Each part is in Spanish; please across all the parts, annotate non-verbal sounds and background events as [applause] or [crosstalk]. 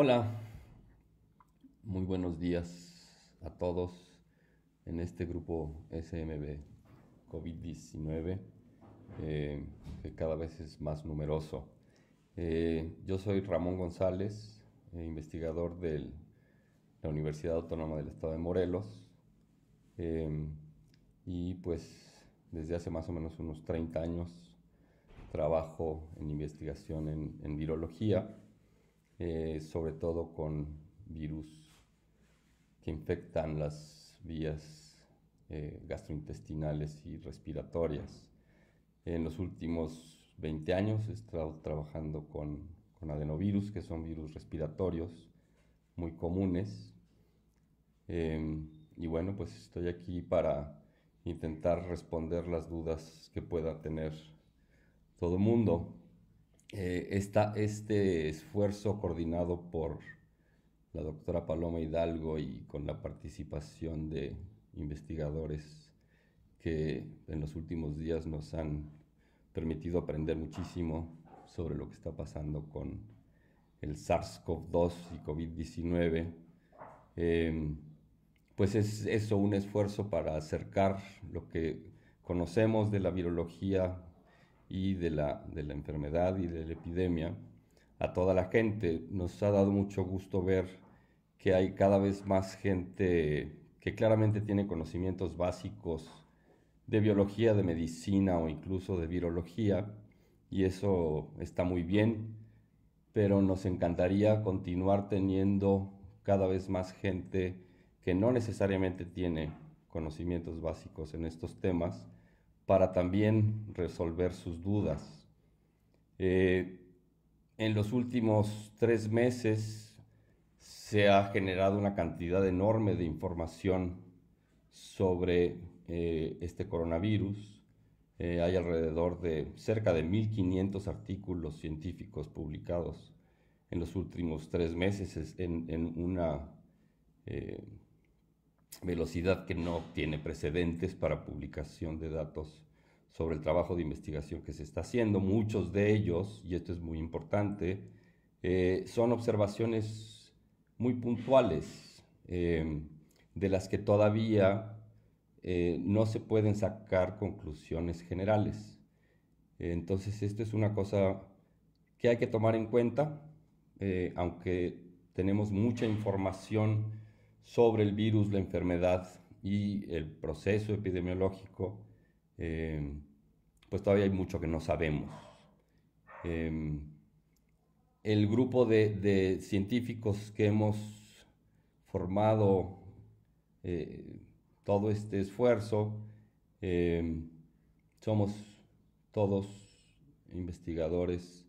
Hola, muy buenos días a todos en este grupo SMB COVID-19, eh, que cada vez es más numeroso. Eh, yo soy Ramón González, eh, investigador de la Universidad Autónoma del Estado de Morelos, y pues desde hace más o menos unos 30 años trabajo en investigación en virología eh, sobre todo con virus que infectan las vías eh, gastrointestinales y respiratorias. En los últimos 20 años he estado trabajando con, adenovirus, que son virus respiratorios muy comunes. Em, y bueno, pues estoy aquí para intentar responder las dudas que pueda tener todo el mundo. Eh, está este esfuerzo coordinado por la doctora Paloma Hidalgo y con la participación de investigadores que en los últimos días nos han permitido aprender muchísimo sobre lo que está pasando con el SARS-CoV-2 y COVID-19. Em, pues es eso un esfuerzo para acercar lo que conocemos de la virología y de la, de la enfermedad y de la epidemia a toda la gente. Nos ha dado mucho gusto ver que hay cada vez más gente que claramente tiene conocimientos básicos de biología, de medicina o incluso de virología, y eso está muy bien, pero nos encantaría continuar teniendo cada vez más gente que no necesariamente tiene conocimientos básicos en estos temas para también resolver sus dudas. Eh, en los últimos tres meses se ha generado una cantidad enorme de información sobre eh, este coronavirus. Eh, hay alrededor de cerca de 1.500 artículos científicos publicados en los últimos tres meses en una velocidad que no tiene precedentes para publicación de datos sobre el trabajo de investigación que se está haciendo. Muchos de ellos, y esto es muy importante, eh, son observaciones muy puntuales, eh, de las que todavía eh, no se pueden sacar conclusiones generales. Entonces, esta es una cosa que hay que tomar en cuenta, aunque tenemos mucha información sobre el virus, la enfermedad y el proceso epidemiológico, eh, pues todavía hay mucho que no sabemos. Em, el grupo de, científicos que hemos formado eh, todo este esfuerzo, em, somos todos investigadores,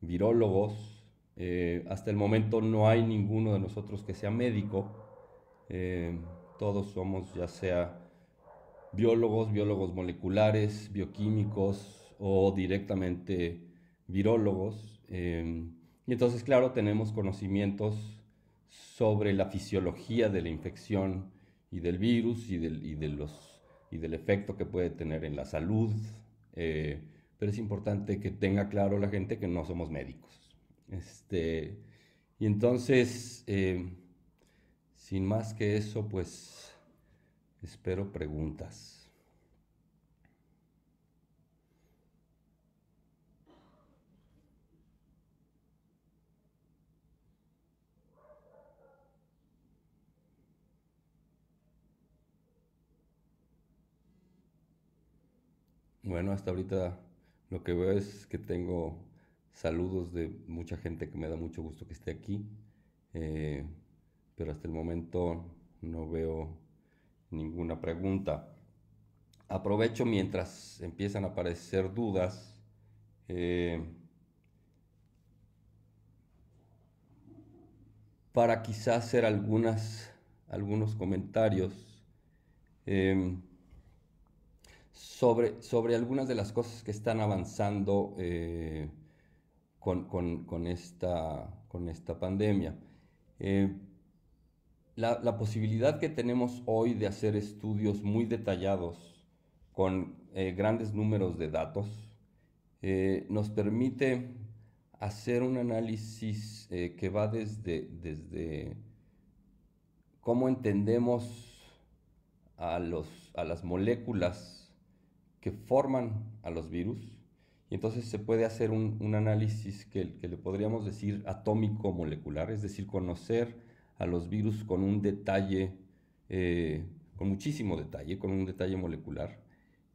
virólogos, eh, hasta el momento no hay ninguno de nosotros que sea médico, eh, todos somos ya sea biólogos, biólogos moleculares, bioquímicos o directamente virólogos. Eh, y entonces, claro, tenemos conocimientos sobre la fisiología de la infección y del virus y del, de los, y del efecto que puede tener en la salud. Eh, pero es importante que tenga claro la gente que no somos médicos. Este, y entonces, sin más que eso, pues espero preguntas. Bueno, hasta ahorita lo que veo es que tengo saludos de mucha gente que me da mucho gusto que esté aquí. Eh, pero hasta el momento no veo ninguna pregunta. Aprovecho mientras empiezan a aparecer dudas. Eh, para quizás hacer algunas, algunos comentarios em, sobre, sobre, algunas de las cosas que están avanzando eh, con, esta, con, esta, pandemia. Eh, la, posibilidad que tenemos hoy de hacer estudios muy detallados con eh, grandes números de datos eh, nos permite hacer un análisis eh, que va desde, desde cómo entendemos a, a las moléculas que forman a los virus. Y entonces se puede hacer un, análisis que, que, le podríamos decir atómico-molecular, es decir, conocer a los virus con un detalle, eh, con muchísimo detalle, con un detalle molecular,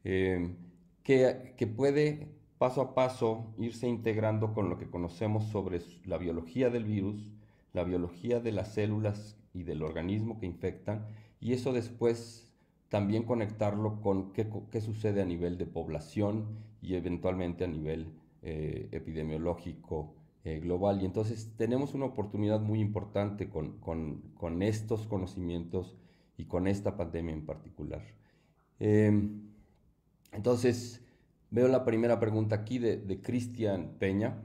eh, que, puede paso a paso irse integrando con lo que conocemos sobre la biología del virus, la biología de las células y del organismo que infectan, y eso después también conectarlo con qué, sucede a nivel de población y eventualmente a nivel eh, epidemiológico eh, global. Y entonces tenemos una oportunidad muy importante con, estos conocimientos y con esta pandemia en particular. Em, entonces, veo la primera pregunta aquí de, Cristian Peña,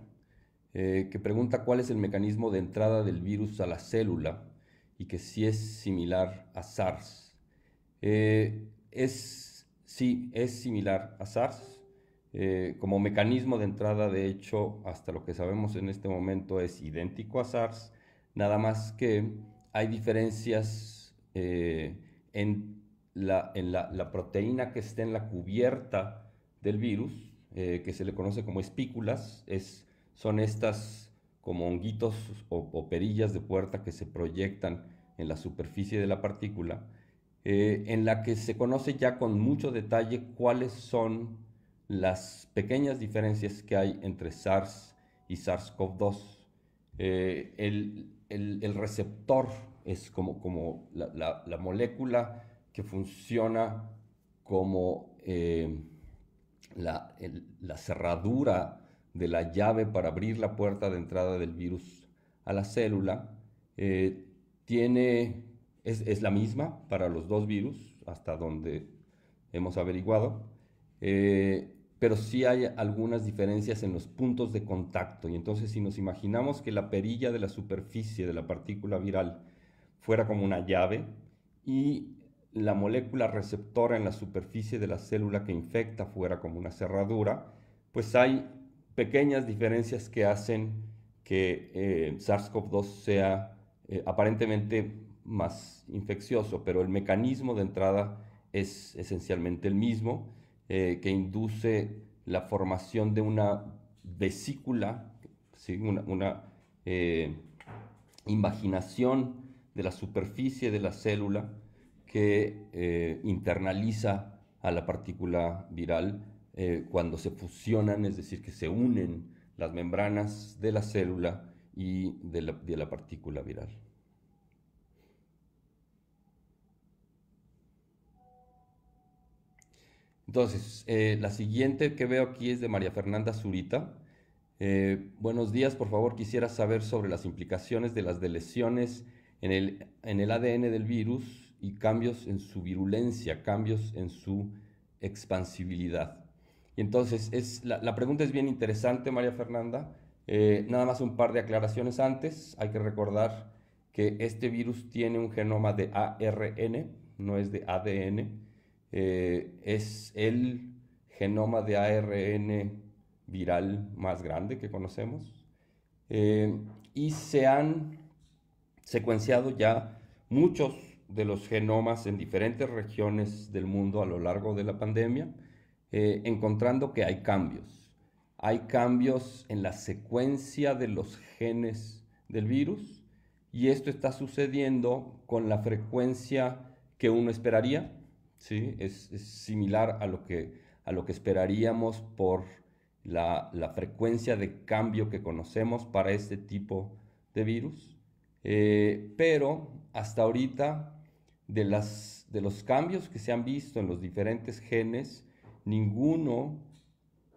eh, que pregunta cuál es el mecanismo de entrada del virus a la célula y que si es similar a SARS. Eh, es, sí, es similar a SARS. Eh, como mecanismo de entrada, de hecho, hasta lo que sabemos en este momento es idéntico a SARS, nada más que hay diferencias eh, en, la, en la, proteína que está en la cubierta del virus, eh, que se le conoce como espículas, es, son estas como honguitos o, o, perillas de puerta que se proyectan en la superficie de la partícula, en la que se conoce ya con mucho detalle cuáles son las pequeñas diferencias que hay entre SARS y SARS-CoV-2. Eh, el, receptor es como, como la, molécula que funciona como eh, la, cerradura de la llave para abrir la puerta de entrada del virus a la célula eh, tiene, es, la misma para los dos virus, hasta donde hemos averiguado pero sí hay algunas diferencias en los puntos de contacto. Y entonces si nos imaginamos que la perilla de la superficie de la partícula viral fuera como una llave y la molécula receptora en la superficie de la célula que infecta fuera como una cerradura, pues hay pequeñas diferencias que hacen que eh, SARS-CoV-2 sea eh, aparentemente más infeccioso, pero el mecanismo de entrada es esencialmente el mismo eh, que induce la formación de una vesícula, una, eh, imaginación de la superficie de la célula que eh, internaliza a la partícula viral cuando se fusionan, es decir, que se unen las membranas de la célula y de la partícula viral. Entonces, eh, la siguiente que veo aquí es de María Fernanda Zurita. Eh, buenos días, por favor, quisiera saber sobre las implicaciones de las deleciones en el, en el ADN del virus y cambios en su virulencia, cambios en su expansibilidad. Y entonces, es, la, pregunta es bien interesante, María Fernanda. Eh, nada más un par de aclaraciones antes. Hay que recordar que este virus tiene un genoma de ARN, no es de ADN. Eh, es el genoma de ARN viral más grande que conocemos. Eh, y se han secuenciado ya muchos de los genomas en diferentes regiones del mundo a lo largo de la pandemia, eh, encontrando que hay cambios. Hay cambios en la secuencia de los genes del virus y esto está sucediendo con la frecuencia que uno esperaría ¿sí? Es, similar a lo que, a lo que esperaríamos por la, frecuencia de cambio que conocemos para este tipo de virus. Eh, pero hasta ahorita, de, las, de los cambios que se han visto en los diferentes genes, ninguno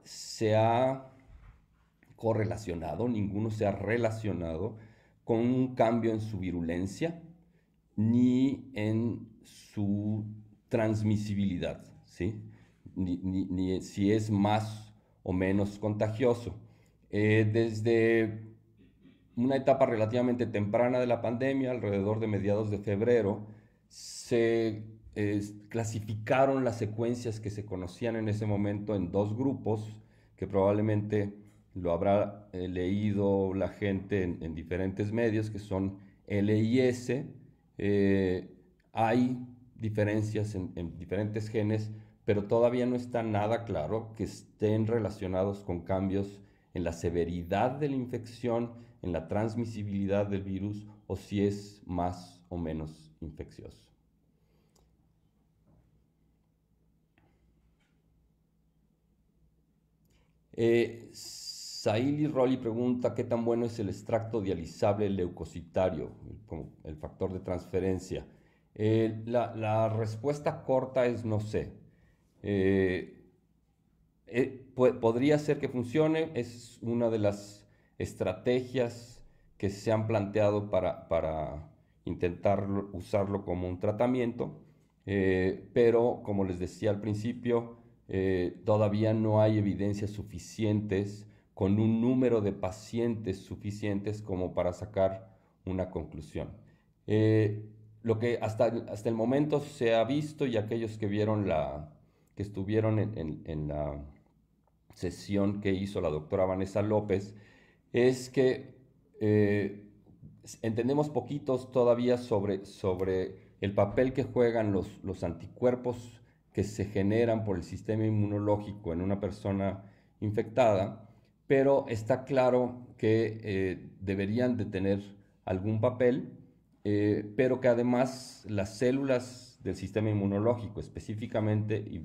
se ha correlacionado, ninguno se ha relacionado con un cambio en su virulencia ni en su transmisibilidad, ¿sí? Ni, si es más o menos contagioso. Eh, desde una etapa relativamente temprana de la pandemia, alrededor de mediados de febrero, se clasificaron las secuencias que se conocían en ese momento en dos grupos, que probablemente lo habrá eh, leído la gente en, diferentes medios, que son L y eh, diferencias en, diferentes genes, pero todavía no está nada claro que estén relacionados con cambios en la severidad de la infección, en la transmisibilidad del virus o si es más o menos infeccioso. Eh, Saili Rolli pregunta qué tan bueno es el extracto dializable leucocitario, el factor de transferencia. Eh, la, respuesta corta es no sé. Eh, eh, podría ser que funcione, es una de las estrategias que se han planteado para, intentar usarlo como un tratamiento, pero como les decía al principio, todavía no hay evidencias suficientes con un número de pacientes suficientes como para sacar una conclusión lo que hasta, hasta el momento se ha visto y aquellos que vieron la, que estuvieron en, la sesión que hizo la doctora Vanessa López, es que eh, entendemos poquitos todavía sobre, sobre el papel que juegan los, anticuerpos que se generan por el sistema inmunológico en una persona infectada, pero está claro que eh, deberían de tener algún papel eh, pero que además las células del sistema inmunológico, específicamente, y,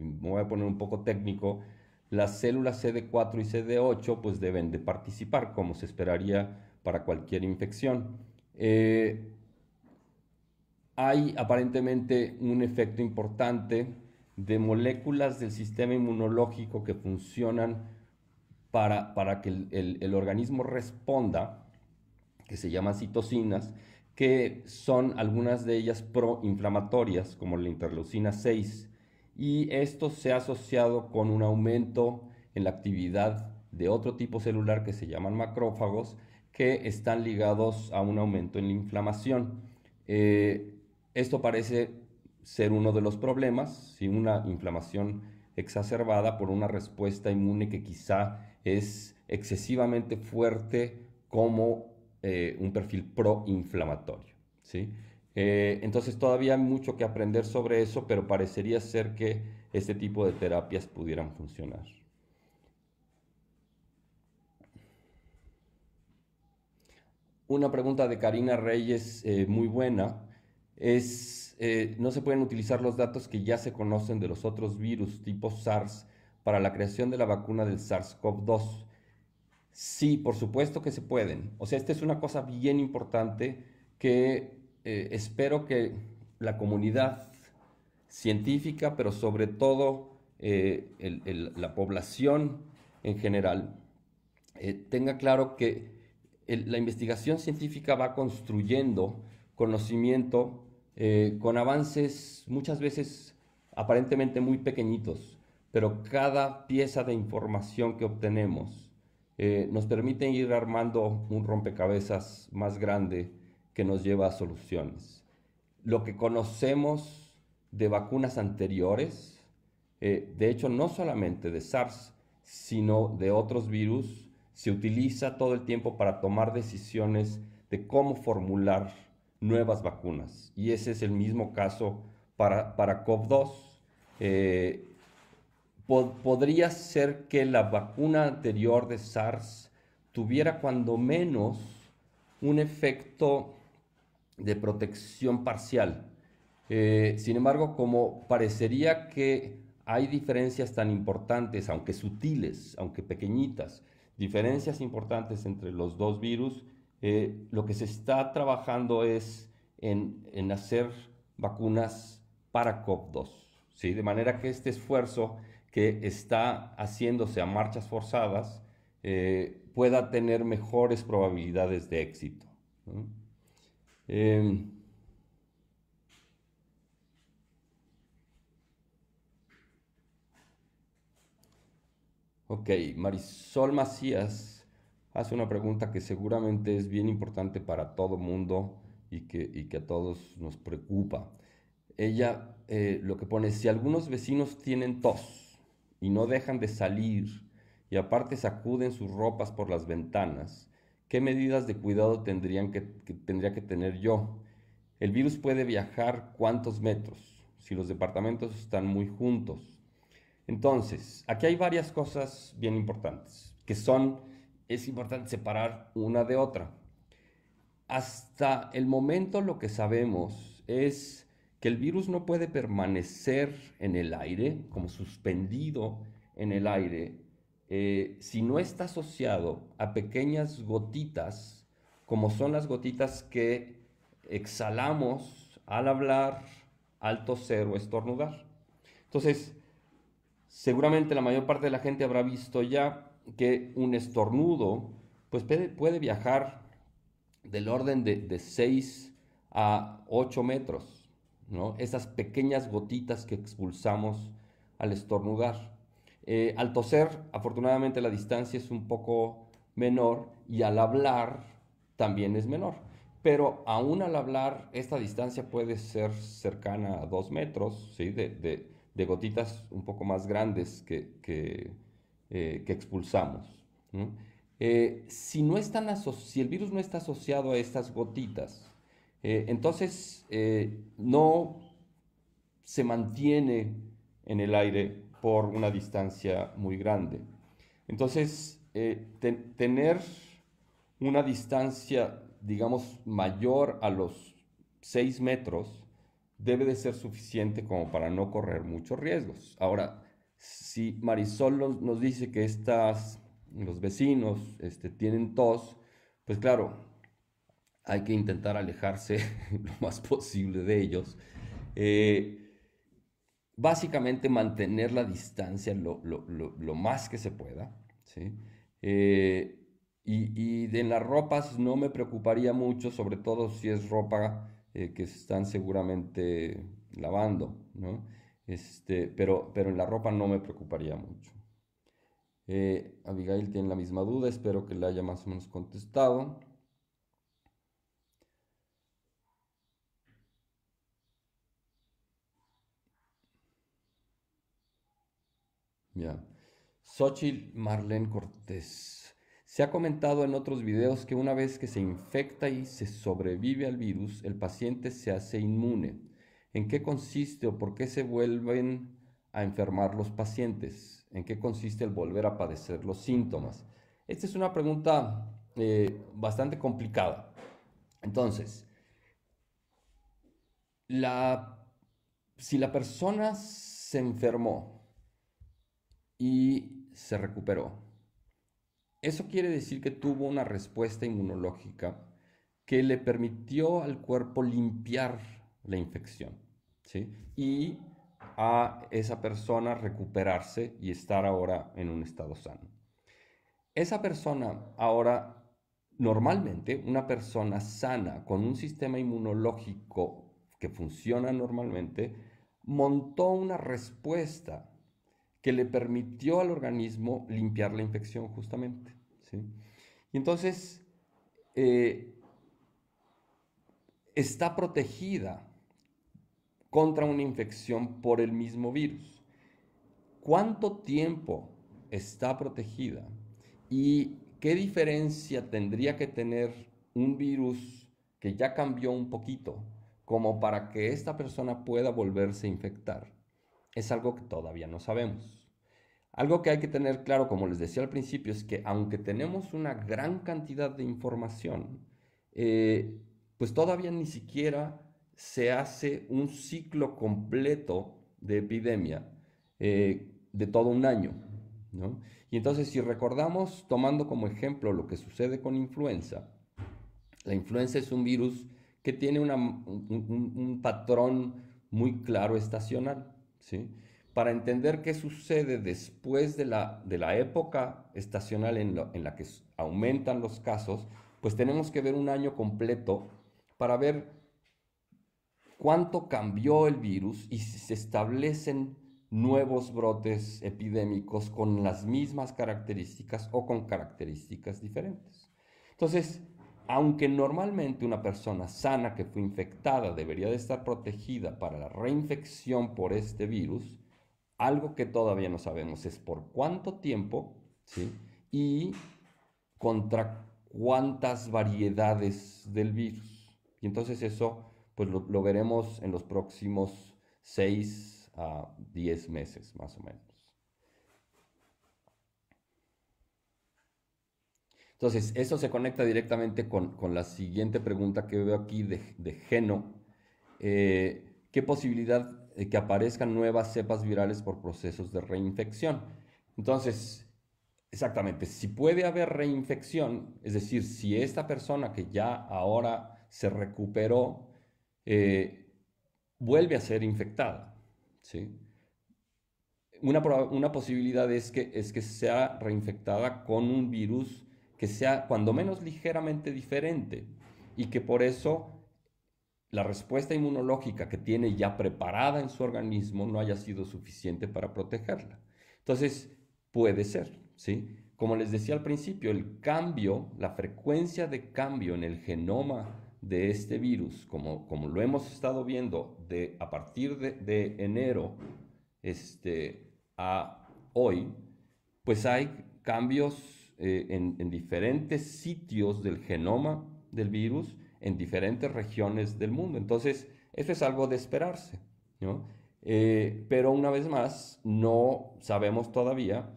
me voy a poner un poco técnico, las células CD4 y CD8 pues deben de participar, como se esperaría para cualquier infección. Eh, hay aparentemente un efecto importante de moléculas del sistema inmunológico que funcionan para, que el, el organismo responda, que se llaman citocinas, que son algunas de ellas proinflamatorias, como la interleucina 6, y esto se ha asociado con un aumento en la actividad de otro tipo celular que se llaman macrófagos, que están ligados a un aumento en la inflamación. Eh, esto parece ser uno de los problemas, si una inflamación exacerbada por una respuesta inmune que quizá es excesivamente fuerte como eh, un perfil proinflamatorio. ¿sí? Eh, entonces todavía hay mucho que aprender sobre eso, pero parecería ser que este tipo de terapias pudieran funcionar. Una pregunta de Karina Reyes eh, muy buena es, ¿no se pueden utilizar los datos que ya se conocen de los otros virus tipo SARS para la creación de la vacuna del SARS-CoV-2? Sí, por supuesto que se pueden. O sea, esta es una cosa bien importante que eh, espero que la comunidad científica, pero sobre todo eh, la población en general, eh, tenga claro que la investigación científica va construyendo conocimiento con avances muchas veces aparentemente muy pequeñitos, pero cada pieza de información que obtenemos eh, nos permiten ir armando un rompecabezas más grande que nos lleva a soluciones. Lo que conocemos de vacunas anteriores, eh, de hecho no solamente de SARS, sino de otros virus, se utiliza todo el tiempo para tomar decisiones de cómo formular nuevas vacunas. Y ese es el mismo caso para, para COP2 podría ser que la vacuna anterior de SARS tuviera cuando menos un efecto de protección parcial. Eh, sin embargo, como parecería que hay diferencias tan importantes, aunque sutiles, aunque pequeñitas, diferencias importantes entre los dos virus, eh, lo que se está trabajando es en, hacer vacunas para COP2, de manera que este esfuerzo que está haciéndose a marchas forzadas eh, pueda tener mejores probabilidades de éxito. Em, ok, Marisol Macías hace una pregunta que seguramente es bien importante para todo mundo y que, que a todos nos preocupa. Ella eh, lo que pone es, si algunos vecinos tienen tos, y no dejan de salir, y aparte sacuden sus ropas por las ventanas, ¿qué medidas de cuidado tendrían que, tendría que tener yo? El virus puede viajar cuántos metros si los departamentos están muy juntos. Entonces, aquí hay varias cosas bien importantes, que son, es importante separar una de otra. Hasta el momento lo que sabemos es que el virus no puede permanecer en el aire, como suspendido en el aire, eh, si no está asociado a pequeñas gotitas, como son las gotitas que exhalamos al hablar, al toser o estornudar. Entonces, seguramente la mayor parte de la gente habrá visto ya que un estornudo pues puede, viajar del orden de, de 6 a 8 metros. Esas pequeñas gotitas que expulsamos al estornudar. Eh, al toser, afortunadamente la distancia es un poco menor y al hablar también es menor. Pero aún al hablar, esta distancia puede ser cercana a dos metros, de, gotitas un poco más grandes que, que, eh, expulsamos. Eh, si el virus no está asociado a estas gotitas, eh, entonces, eh, no se mantiene en el aire por una distancia muy grande. Entonces, eh, tener una distancia, digamos, mayor a los 6 metros debe de ser suficiente como para no correr muchos riesgos. Ahora, si Marisol nos dice que estas, los vecinos este, tienen tos, pues claro, hay que intentar alejarse [laughs] lo más posible de ellos. Eh, básicamente mantener la distancia lo, más que se pueda. ¿sí? Eh, y, en las ropas no me preocuparía mucho, sobre todo si es ropa eh, que están seguramente lavando, ¿no? Este, pero, pero en la ropa no me preocuparía mucho. Abigail tiene la misma duda, espero que la haya más o menos contestado. Ya. Xochitl Marlene Cortés. Se ha comentado en otros videos que una vez que se infecta y se sobrevive al virus, el paciente se hace inmune. ¿En qué consiste o por qué se vuelven a enfermar los pacientes? ¿En qué consiste el volver a padecer los síntomas? Esta es una pregunta eh, bastante complicada. Entonces, si la persona se enfermó y se recuperó. Eso quiere decir que tuvo una respuesta inmunológica que le permitió al cuerpo limpiar la infección y a esa persona recuperarse y estar ahora en un estado sano. Esa persona ahora, normalmente, una persona sana con un sistema inmunológico que funciona normalmente, montó una respuesta que le permitió al organismo limpiar la infección justamente. Y entonces eh, está protegida contra una infección por el mismo virus. ¿Cuánto tiempo está protegida? ¿Y qué diferencia tendría que tener un virus que ya cambió un poquito como para que esta persona pueda volverse a infectar? es algo que todavía no sabemos. Algo que hay que tener claro, como les decía al principio, es que aunque tenemos una gran cantidad de información, eh, pues todavía ni siquiera se hace un ciclo completo de epidemia eh, de todo un año. Y entonces si recordamos, tomando como ejemplo lo que sucede con influenza, la influenza es un virus que tiene un patrón muy claro estacional para entender qué sucede después de la, época estacional en, en la que aumentan los casos, pues tenemos que ver un año completo para ver cuánto cambió el virus y si se establecen nuevos brotes epidémicos con las mismas características o con características diferentes. Entonces, aunque normalmente una persona sana que fue infectada debería de estar protegida para la reinfección por este virus, algo que todavía no sabemos es por cuánto tiempo y contra cuántas variedades del virus. Y entonces eso pues lo, lo veremos en los próximos 6 a 10 meses más o menos. Entonces, eso se conecta directamente con, la siguiente pregunta que veo aquí de, Geno. Eh, ¿Qué posibilidad de que aparezcan nuevas cepas virales por procesos de reinfección? Entonces, exactamente, si puede haber reinfección, es decir, si esta persona que ya ahora se recuperó, eh, vuelve a ser infectada, ¿sí? Una, posibilidad es que, es que sea reinfectada con un virus que sea cuando menos ligeramente diferente y que por eso la respuesta inmunológica que tiene ya preparada en su organismo no haya sido suficiente para protegerla. Entonces, puede ser, ¿sí? Como les decía al principio, el cambio, la frecuencia de cambio en el genoma de este virus, como, como lo hemos estado viendo de, a partir de, enero este, a hoy, pues hay cambios eh, en, diferentes sitios del genoma del virus, en diferentes regiones del mundo. Entonces, eso es algo de esperarse, ¿no? Eh, pero una vez más, no sabemos todavía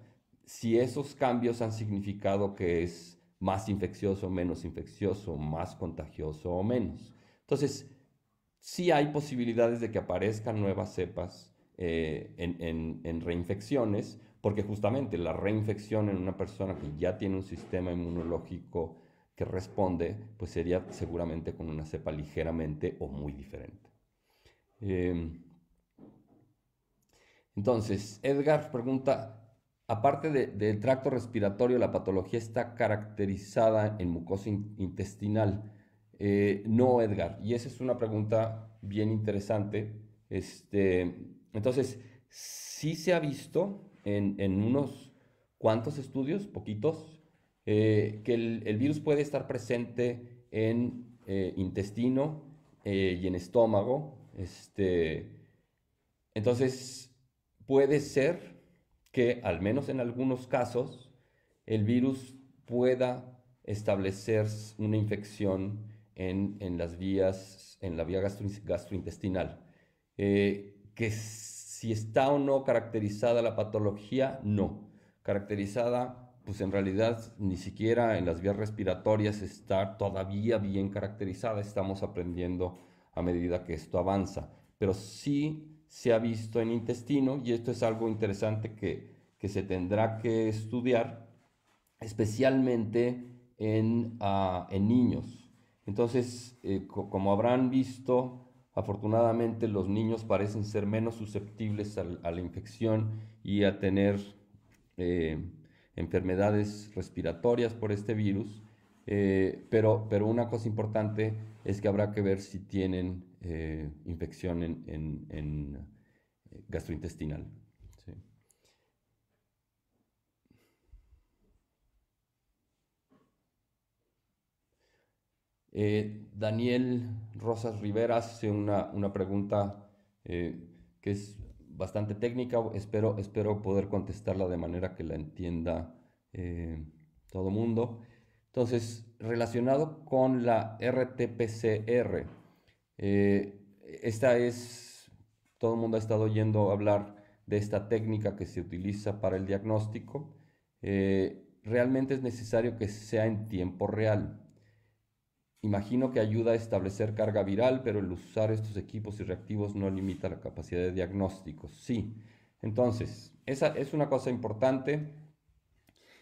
si esos cambios han significado que es más infeccioso, menos infeccioso, más contagioso o menos. Entonces, sí hay posibilidades de que aparezcan nuevas cepas eh, en reinfecciones, porque justamente la reinfección en una persona que ya tiene un sistema inmunológico que responde, pues sería seguramente con una cepa ligeramente o muy diferente. Em, entonces, Edgar pregunta, aparte del tracto respiratorio, la patología está caracterizada en mucosa intestinal. Eh, no, Edgar, y esa es una pregunta bien interesante. Este, entonces, sí se ha visto en, unos cuantos estudios, poquitos, eh, que el, virus puede estar presente en eh, intestino eh, y en estómago. Este, entonces, puede ser que, al menos en algunos casos, el virus pueda establecer una infección en, en las vías, en la vía gastrointestinal, que si está o no caracterizada la patología, no. Caracterizada, pues en realidad ni siquiera en las vías respiratorias está todavía bien caracterizada. Estamos aprendiendo a medida que esto avanza. Pero sí se ha visto en intestino y esto es algo interesante que, que se tendrá que estudiar, especialmente en, ah, niños. Entonces, eh, como habrán visto, Afortunadamente los niños parecen ser menos susceptibles a, la infección y a tener eh, enfermedades respiratorias por este virus, eh, pero, una cosa importante es que habrá que ver si tienen eh, infección en gastrointestinal. Eh, Daniel Rosas Rivera hace una, pregunta eh, que es bastante técnica, espero, espero poder contestarla de manera que la entienda todo eh, todo mundo. Entonces, relacionado con la RTPCR, esta es, todo el mundo ha estado oyendo hablar de esta técnica que se utiliza para el diagnóstico. realmente es necesario que sea en tiempo real. Imagino que ayuda a establecer carga viral, pero el usar estos equipos y reactivos no limita la capacidad de diagnóstico. Sí. Entonces, esa es una cosa importante.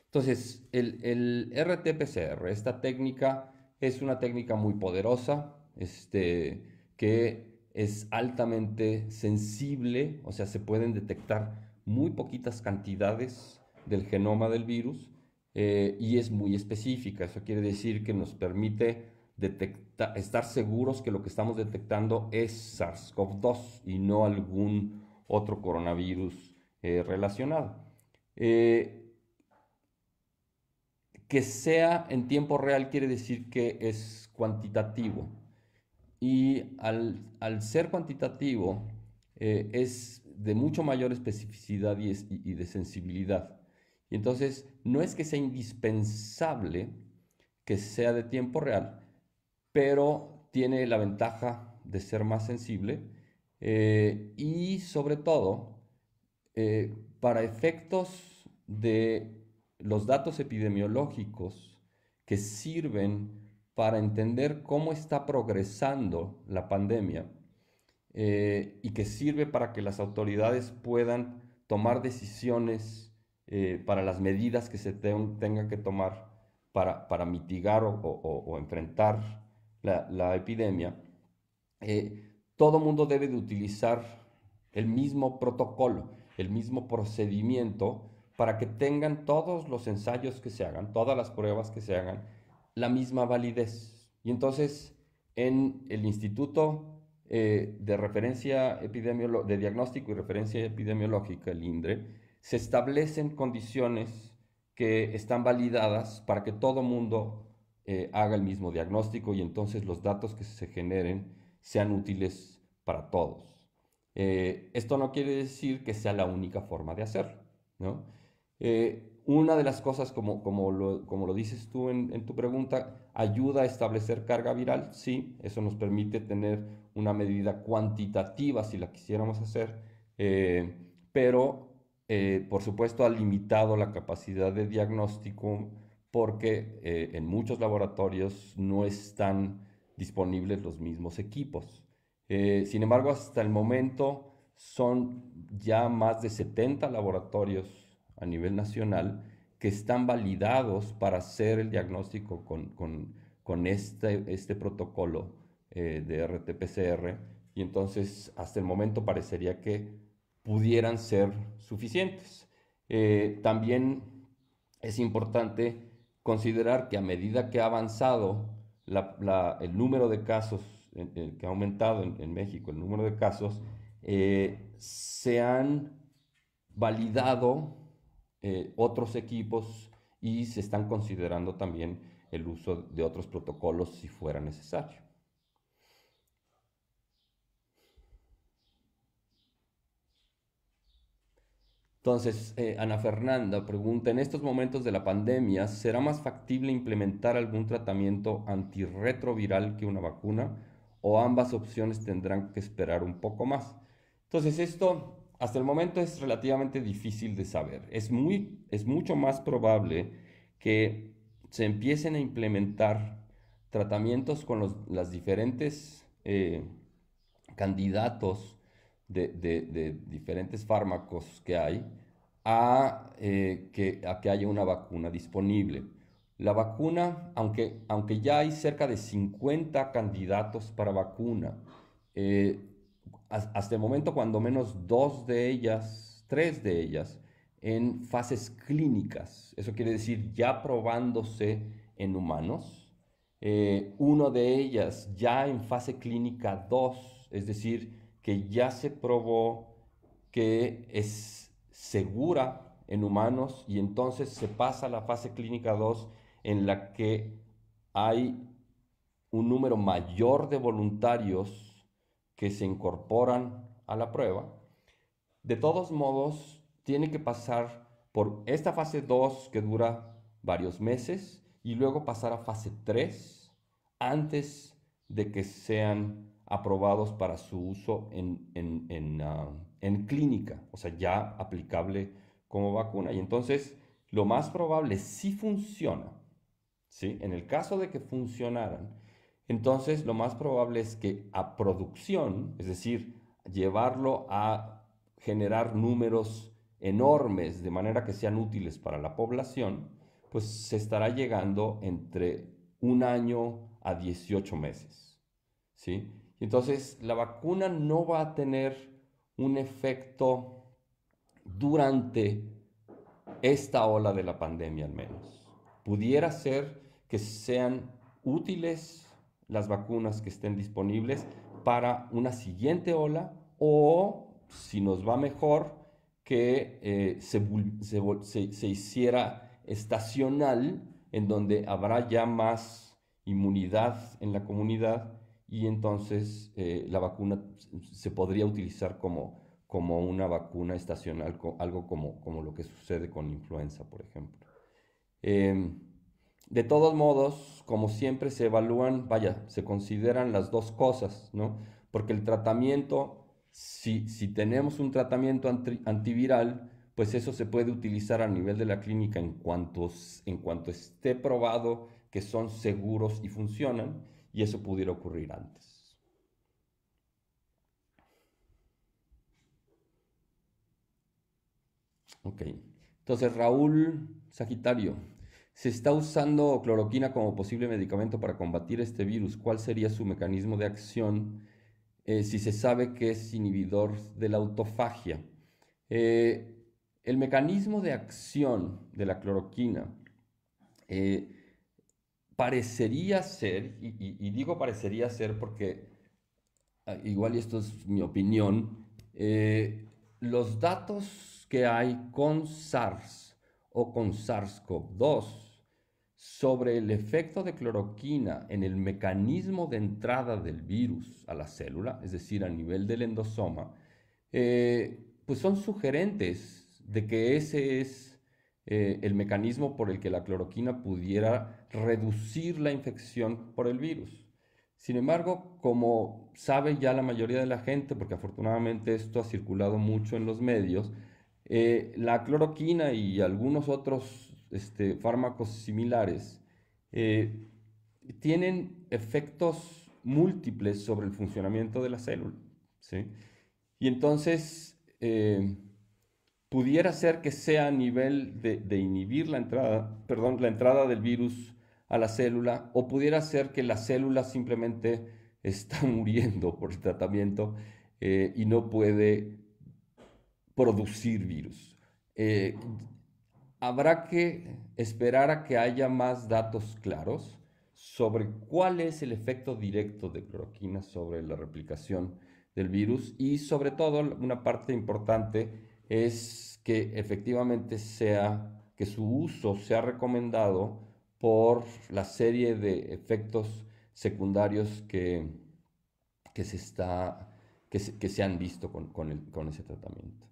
Entonces, el, el RT-PCR, esta técnica es una técnica muy poderosa, este, que es altamente sensible, o sea, se pueden detectar muy poquitas cantidades del genoma del virus eh, y es muy específica. Eso quiere decir que nos permite estar seguros que lo que estamos detectando es SARS-CoV-2 y no algún otro coronavirus eh, relacionado. Eh, que sea en tiempo real quiere decir que es cuantitativo. Y al, ser cuantitativo eh, es de mucho mayor especificidad y, y de sensibilidad. Y entonces no es que sea indispensable que sea de tiempo real, pero tiene la ventaja de ser más sensible eh, y sobre todo eh, para efectos de los datos epidemiológicos que sirven para entender cómo está progresando la pandemia eh, y que sirve para que las autoridades puedan tomar decisiones para las medidas que se tengan que tomar para, mitigar o enfrentar la, epidemia, eh, todo mundo debe de utilizar el mismo protocolo, el mismo procedimiento para que tengan todos los ensayos que se hagan, todas las pruebas que se hagan, la misma validez. Y entonces, en el Instituto eh, de Referencia de Diagnóstico y Referencia Epidemiológica, el INDRE, se establecen condiciones que están validadas para que todo mundo eh, haga el mismo diagnóstico y entonces los datos que se generen sean útiles para todos. Eh, esto no quiere decir que sea la única forma de hacerlo. Eh, una de las cosas, como, lo, dices tú en, tu pregunta, ayuda a establecer carga viral, sí, eso nos permite tener una medida cuantitativa si la quisiéramos hacer, pero por supuesto ha limitado la capacidad de diagnóstico porque eh, en muchos laboratorios no están disponibles los mismos equipos. Eh, sin embargo, hasta el momento son ya más de 70 laboratorios a nivel nacional que están validados para hacer el diagnóstico con, este, este, protocolo eh, de RT-PCR y entonces hasta el momento parecería que pudieran ser suficientes. también es importante considerar que a medida que ha avanzado el número de casos, que ha aumentado en, México el número de casos, eh, se han validado eh, otros equipos y se están considerando también el uso de otros protocolos si fuera necesario. Entonces, eh, Ana Fernanda pregunta, en estos momentos de la pandemia, ¿será más factible implementar algún tratamiento antirretroviral que una vacuna? ¿O ambas opciones tendrán que esperar un poco más? Entonces, esto hasta el momento es relativamente difícil de saber. Es, muy, es mucho más probable que se empiecen a implementar tratamientos con los las diferentes eh, candidatos de, diferentes fármacos que hay a, eh, que, a que haya una vacuna disponible. La vacuna, aunque, aunque ya hay cerca de 50 candidatos para vacuna, eh, hasta el momento cuando menos dos de ellas, tres de ellas, en fases clínicas. Eso quiere decir ya probándose en humanos. Eh, uno de ellas ya en fase clínica 2, es decir, que ya se probó que es segura en humanos y entonces se pasa a la fase clínica 2 en la que hay un número mayor de voluntarios que se incorporan a la prueba. De todos modos, tiene que pasar por esta fase 2 que dura varios meses y luego pasar a fase 3 antes de que sean aprobados para su uso ah, en, clínica, o sea, ya aplicable como vacuna. Y entonces, lo más probable, si funciona, ¿sí? en el caso de que funcionaran, entonces lo más probable es que a producción, es decir, llevarlo a generar números enormes de manera que sean útiles para la población, pues se estará llegando entre un año a 18 meses. ¿sí? Entonces, la vacuna no va a tener un efecto durante esta ola de la pandemia al menos. Pudiera ser que sean útiles las vacunas que estén disponibles para una siguiente ola o, si nos va mejor, que eh, se hiciera estacional en donde habrá ya más inmunidad en la comunidad y entonces eh, la vacuna se podría utilizar como, una vacuna estacional, algo como, lo que sucede con influenza, por ejemplo. Em, de todos modos, como siempre, se evalúan, vaya, se consideran las dos cosas, ¿no? Porque el tratamiento, si, tenemos un tratamiento antiviral, pues eso se puede utilizar a nivel de la clínica en cuanto, en cuanto esté probado que son seguros y funcionan y eso pudiera ocurrir antes. Ok, entonces Raúl Sagitario, se está usando cloroquina como posible medicamento para combatir este virus. ¿Cuál sería su mecanismo de acción eh, si se sabe que es inhibidor de la autofagia? Eh, el mecanismo de acción de la cloroquina eh, parecería ser, y, digo parecería ser porque ah, igual y esto es mi opinión, eh, los datos que hay con SARS o con SARS-CoV-2 sobre el efecto de cloroquina en el mecanismo de entrada del virus a la célula, es decir, a nivel del endosoma, eh, pues son sugerentes de que ese es eh, el mecanismo por el que la cloroquina pudiera reducir la infección por el virus. Sin embargo, como sabe ya la mayoría de la gente, porque afortunadamente esto ha circulado mucho en los medios, eh, la cloroquina y algunos otros este, fármacos similares eh, tienen efectos múltiples sobre el funcionamiento de la célula. ¿sí? Y entonces, pudiera ser que sea a nivel de, inhibir la entrada, perdón, la entrada del virus a la célula, o pudiera ser que la célula simplemente [laughs] está muriendo por el tratamiento eh, y no puede producir virus. Eh, habrá que esperar a que haya más datos claros sobre cuál es el efecto directo de cloroquina sobre la replicación del virus y sobre todo una parte importante es que efectivamente sea, que su uso sea recomendado por la serie de efectos secundarios que, que, se, han visto con, ese tratamiento.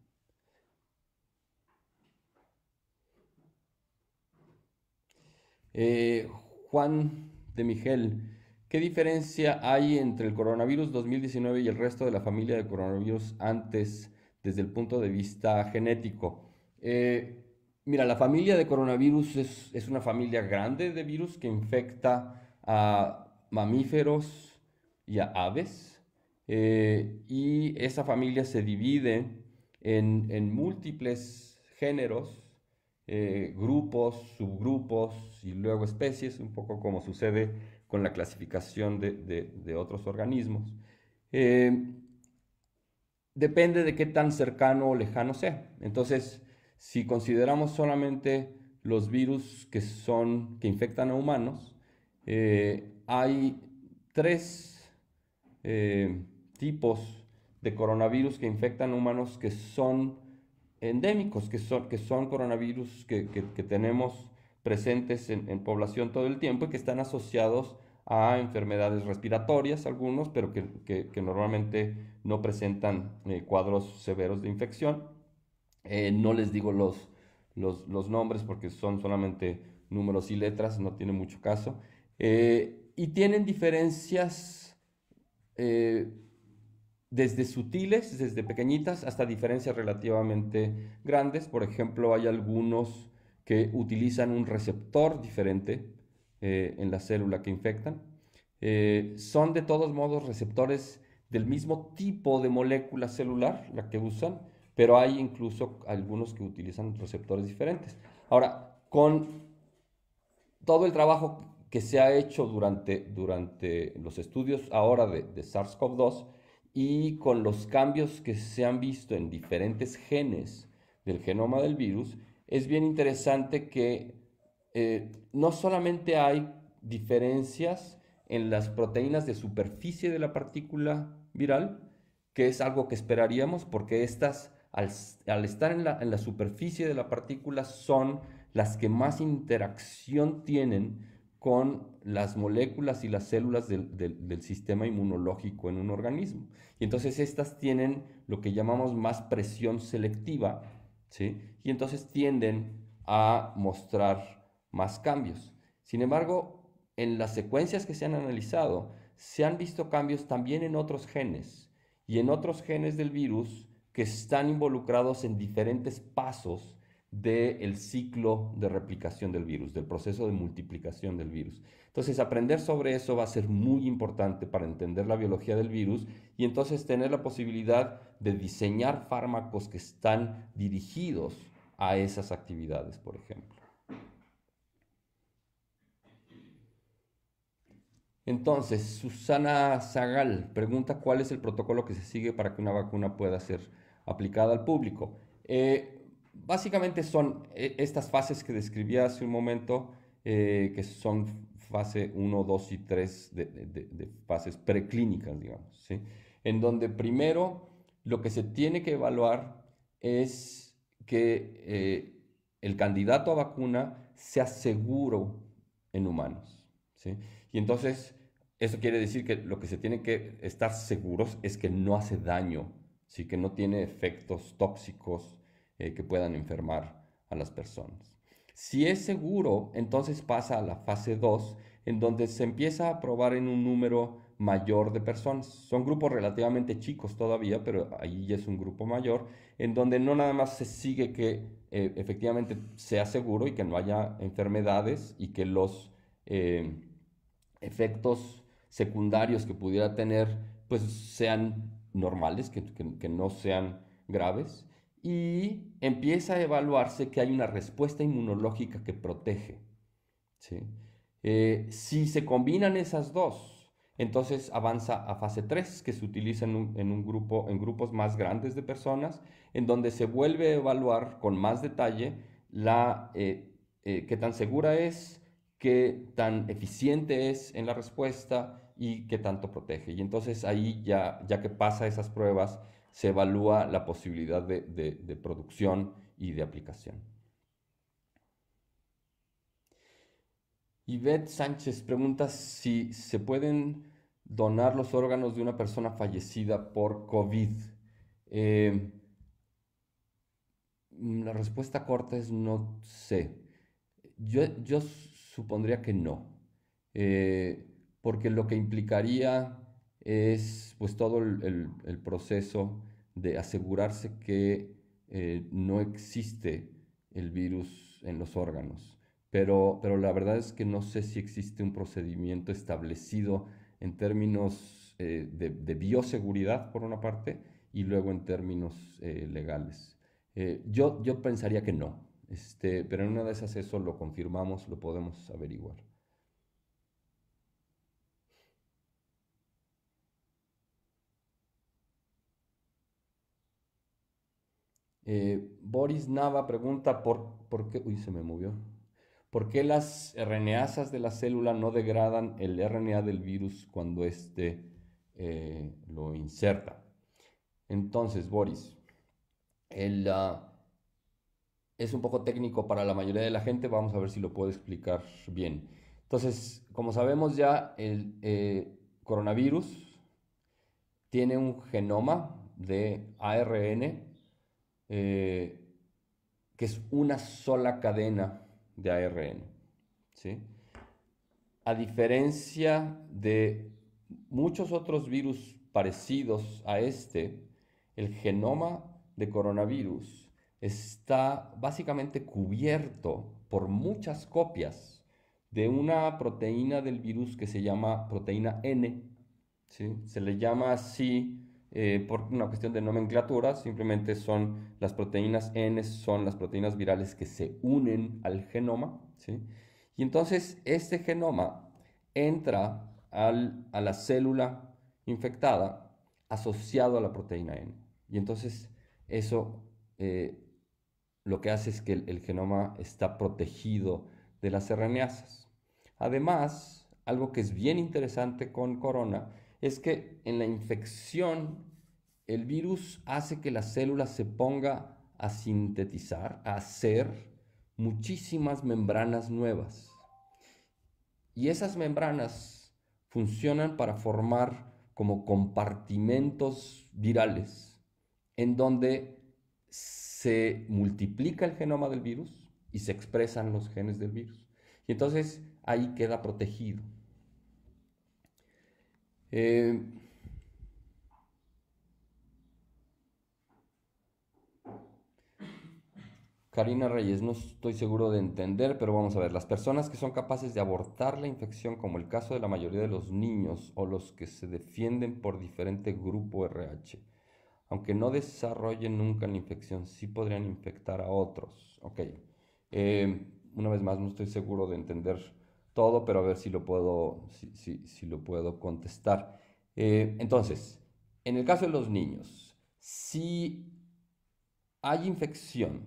Eh, Juan de Miguel, ¿qué diferencia hay entre el coronavirus 2019 y el resto de la familia de coronavirus antes desde el punto de vista genético. Eh, mira, la familia de coronavirus es, una familia grande de virus que infecta a mamíferos y a aves. Eh, y esa familia se divide en, múltiples géneros, eh, grupos, subgrupos y luego especies, un poco como sucede con la clasificación de, otros organismos depende de qué tan cercano o lejano sea. Entonces, si consideramos solamente los virus que son que infectan a humanos, eh, hay tres eh, tipos de coronavirus que infectan humanos que son endémicos, que son, coronavirus que, tenemos presentes en, población todo el tiempo y que están asociados a enfermedades respiratorias, algunos, pero que, normalmente no presentan eh, cuadros severos de infección. Eh, no les digo los, los, nombres porque son solamente números y letras, no tiene mucho caso. Eh, y tienen diferencias desde sutiles, desde pequeñitas, hasta diferencias relativamente grandes. Por ejemplo, hay algunos que utilizan un receptor diferente eh, en la célula que infectan. Eh, son de todos modos receptores del mismo tipo de molécula celular, la que usan, pero hay incluso algunos que utilizan receptores diferentes. Ahora, con todo el trabajo que se ha hecho durante, durante los estudios ahora de, de SARS-CoV-2 y con los cambios que se han visto en diferentes genes del genoma del virus, es bien interesante que eh, no solamente hay diferencias en las proteínas de superficie de la partícula viral, que es algo que esperaríamos porque estas, al, estar en la, superficie de la partícula, son las que más interacción tienen con las moléculas y las células del, del sistema inmunológico en un organismo. Y entonces estas tienen lo que llamamos más presión selectiva, ¿sí? y entonces tienden a mostrar más cambios. Sin embargo, en las secuencias que se han analizado, se han visto cambios también en otros genes y en otros genes del virus que están involucrados en diferentes pasos del ciclo de replicación del virus, del proceso de multiplicación del virus. Entonces, aprender sobre eso va a ser muy importante para entender la biología del virus y entonces tener la posibilidad de diseñar fármacos que están dirigidos a esas actividades, por ejemplo. Entonces, Susana Zagal pregunta cuál es el protocolo que se sigue para que una vacuna pueda ser aplicada al público. Eh, básicamente son eh, estas fases que describí hace un momento, eh, que son fase 1, 2 y 3 de, fases preclínicas, digamos, ¿sí? en donde primero lo que se tiene que evaluar es que el candidato a vacuna sea seguro en humanos. ¿sí? Y entonces eso quiere decir que lo que se tiene que estar seguros es que no hace daño, ¿sí? que no tiene efectos tóxicos eh, que puedan enfermar a las personas. Si es seguro, entonces pasa a la fase 2, en donde se empieza a probar en un número mayor de personas. Son grupos relativamente chicos todavía, pero ahí ya es un grupo mayor, en donde no nada más se sigue que eh, efectivamente sea seguro y que no haya enfermedades y que los eh, efectos secundarios que pudiera tener, pues sean normales, que, no sean graves, y empieza a evaluarse que hay una respuesta inmunológica que protege. Eh, si se combinan esas dos, entonces avanza a fase 3, que se utiliza en, un, grupo, en grupos más grandes de personas, en donde se vuelve a evaluar con más detalle la, eh, eh, qué tan segura es, qué tan eficiente es en la respuesta y qué tanto protege. Y entonces ahí ya, ya que pasa esas pruebas, se evalúa la posibilidad de, producción y de aplicación. Yvette Sánchez pregunta si se pueden donar los órganos de una persona fallecida por COVID. Eh, la respuesta corta es no sé. Yo, yo Supondría que no, eh, porque lo que implicaría es pues todo el, proceso de asegurarse que eh, no existe el virus en los órganos. Pero, pero la verdad es que no sé si existe un procedimiento establecido en términos eh, de, de, bioseguridad, por una parte, y luego en términos legales. yo, yo pensaría que no, este, pero en una de esas eso lo confirmamos, lo podemos averiguar. Eh, Boris Nava pregunta por, por qué... Uy, se me movió. ¿Por qué las RNAsas de la célula no degradan el RNA del virus cuando éste eh, lo inserta? Entonces, Boris, el, ah, es un poco técnico para la mayoría de la gente, vamos a ver si lo puedo explicar bien. Entonces, como sabemos ya, el eh, coronavirus tiene un genoma de ARN eh, que es una sola cadena de ARN. A diferencia de muchos otros virus parecidos a este, el genoma de coronavirus está básicamente cubierto por muchas copias de una proteína del virus que se llama proteína N. ¿sí? Se le llama así eh, por una cuestión de nomenclatura, simplemente son las proteínas N, son las proteínas virales que se unen al genoma. ¿sí? Y entonces este genoma entra a la célula infectada asociado a la proteína N. Y entonces eso eh, lo que hace es que el, genoma está protegido de las RNAs. Además, algo que es bien interesante con corona es que en la infección el virus hace que la célula se ponga a sintetizar, a hacer muchísimas membranas nuevas. Y esas membranas funcionan para formar como compartimentos virales en donde se multiplica el genoma del virus y se expresan los genes del virus. Y entonces ahí queda protegido. Eh, Karina Reyes, no estoy seguro de entender, pero vamos a ver, las personas que son capaces de abortar la infección, como el caso de la mayoría de los niños o los que se defienden por diferente grupo RH, aunque no desarrollen nunca la infección, sí podrían infectar a otros. Ok. Eh, una vez más, no estoy seguro de entender todo, pero a ver si lo puedo, si, lo puedo contestar. Eh, entonces, en el caso de los niños, si hay infección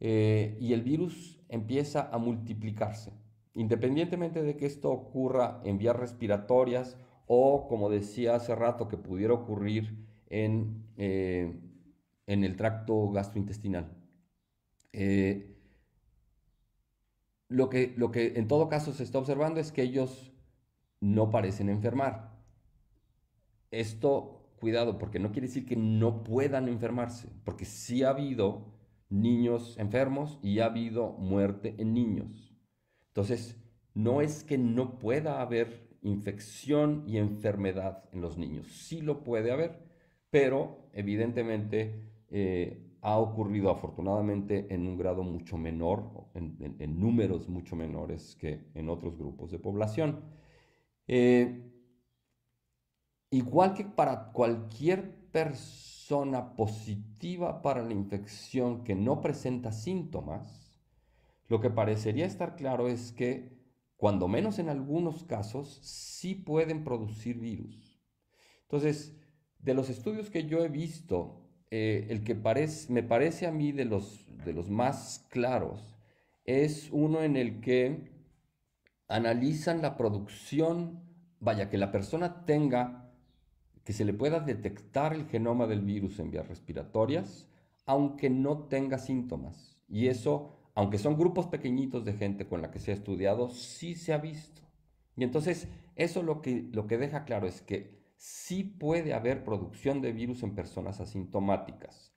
eh, y el virus empieza a multiplicarse, independientemente de que esto ocurra en vías respiratorias o, como decía hace rato, que pudiera ocurrir eh, en, el tracto gastrointestinal. Eh, lo, que, lo que en todo caso se está observando es que ellos no parecen enfermar. Esto, cuidado, porque no quiere decir que no puedan enfermarse, porque sí ha habido niños enfermos y ha habido muerte en niños. Entonces, no es que no pueda haber infección y enfermedad en los niños, sí lo puede haber, pero evidentemente eh, ha ocurrido afortunadamente en un grado mucho menor, en, números mucho menores que en otros grupos de población. Eh, igual que para cualquier persona positiva para la infección que no presenta síntomas, lo que parecería estar claro es que, cuando menos en algunos casos, sí pueden producir virus. Entonces, de los estudios que yo he visto, eh, el que me parece a mí de los, de los más claros es uno en el que analizan la producción, vaya, que la persona tenga, que se le pueda detectar el genoma del virus en vías respiratorias, aunque no tenga síntomas. Y eso, aunque son grupos pequeñitos de gente con la que se ha estudiado, sí se ha visto. Y entonces, eso lo que, lo que deja claro es que sí puede haber producción de virus en personas asintomáticas.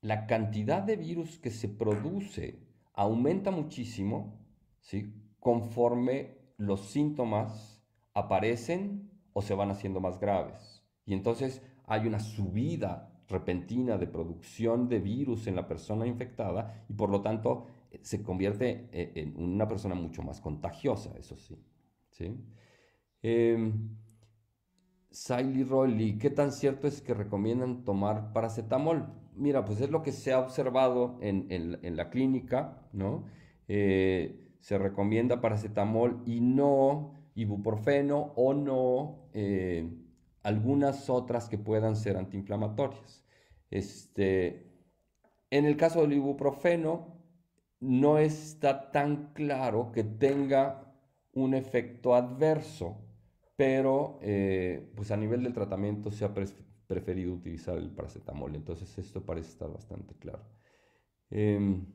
La cantidad de virus que se produce aumenta muchísimo ¿sí? conforme los síntomas aparecen o se van haciendo más graves. Y entonces hay una subida repentina de producción de virus en la persona infectada y por lo tanto se convierte eh, en una persona mucho más contagiosa, eso sí. ¿sí? Em, Siley Rolly, ¿qué tan cierto es que recomiendan tomar paracetamol? Mira, pues es lo que se ha observado en, la clínica, ¿no? Eh, se recomienda paracetamol y no ibuprofeno o no eh, algunas otras que puedan ser antiinflamatorias. Este, en el caso del ibuprofeno, no está tan claro que tenga un efecto adverso pero eh, pues a nivel del tratamiento se ha preferido utilizar el paracetamol, entonces esto parece estar bastante claro. Em,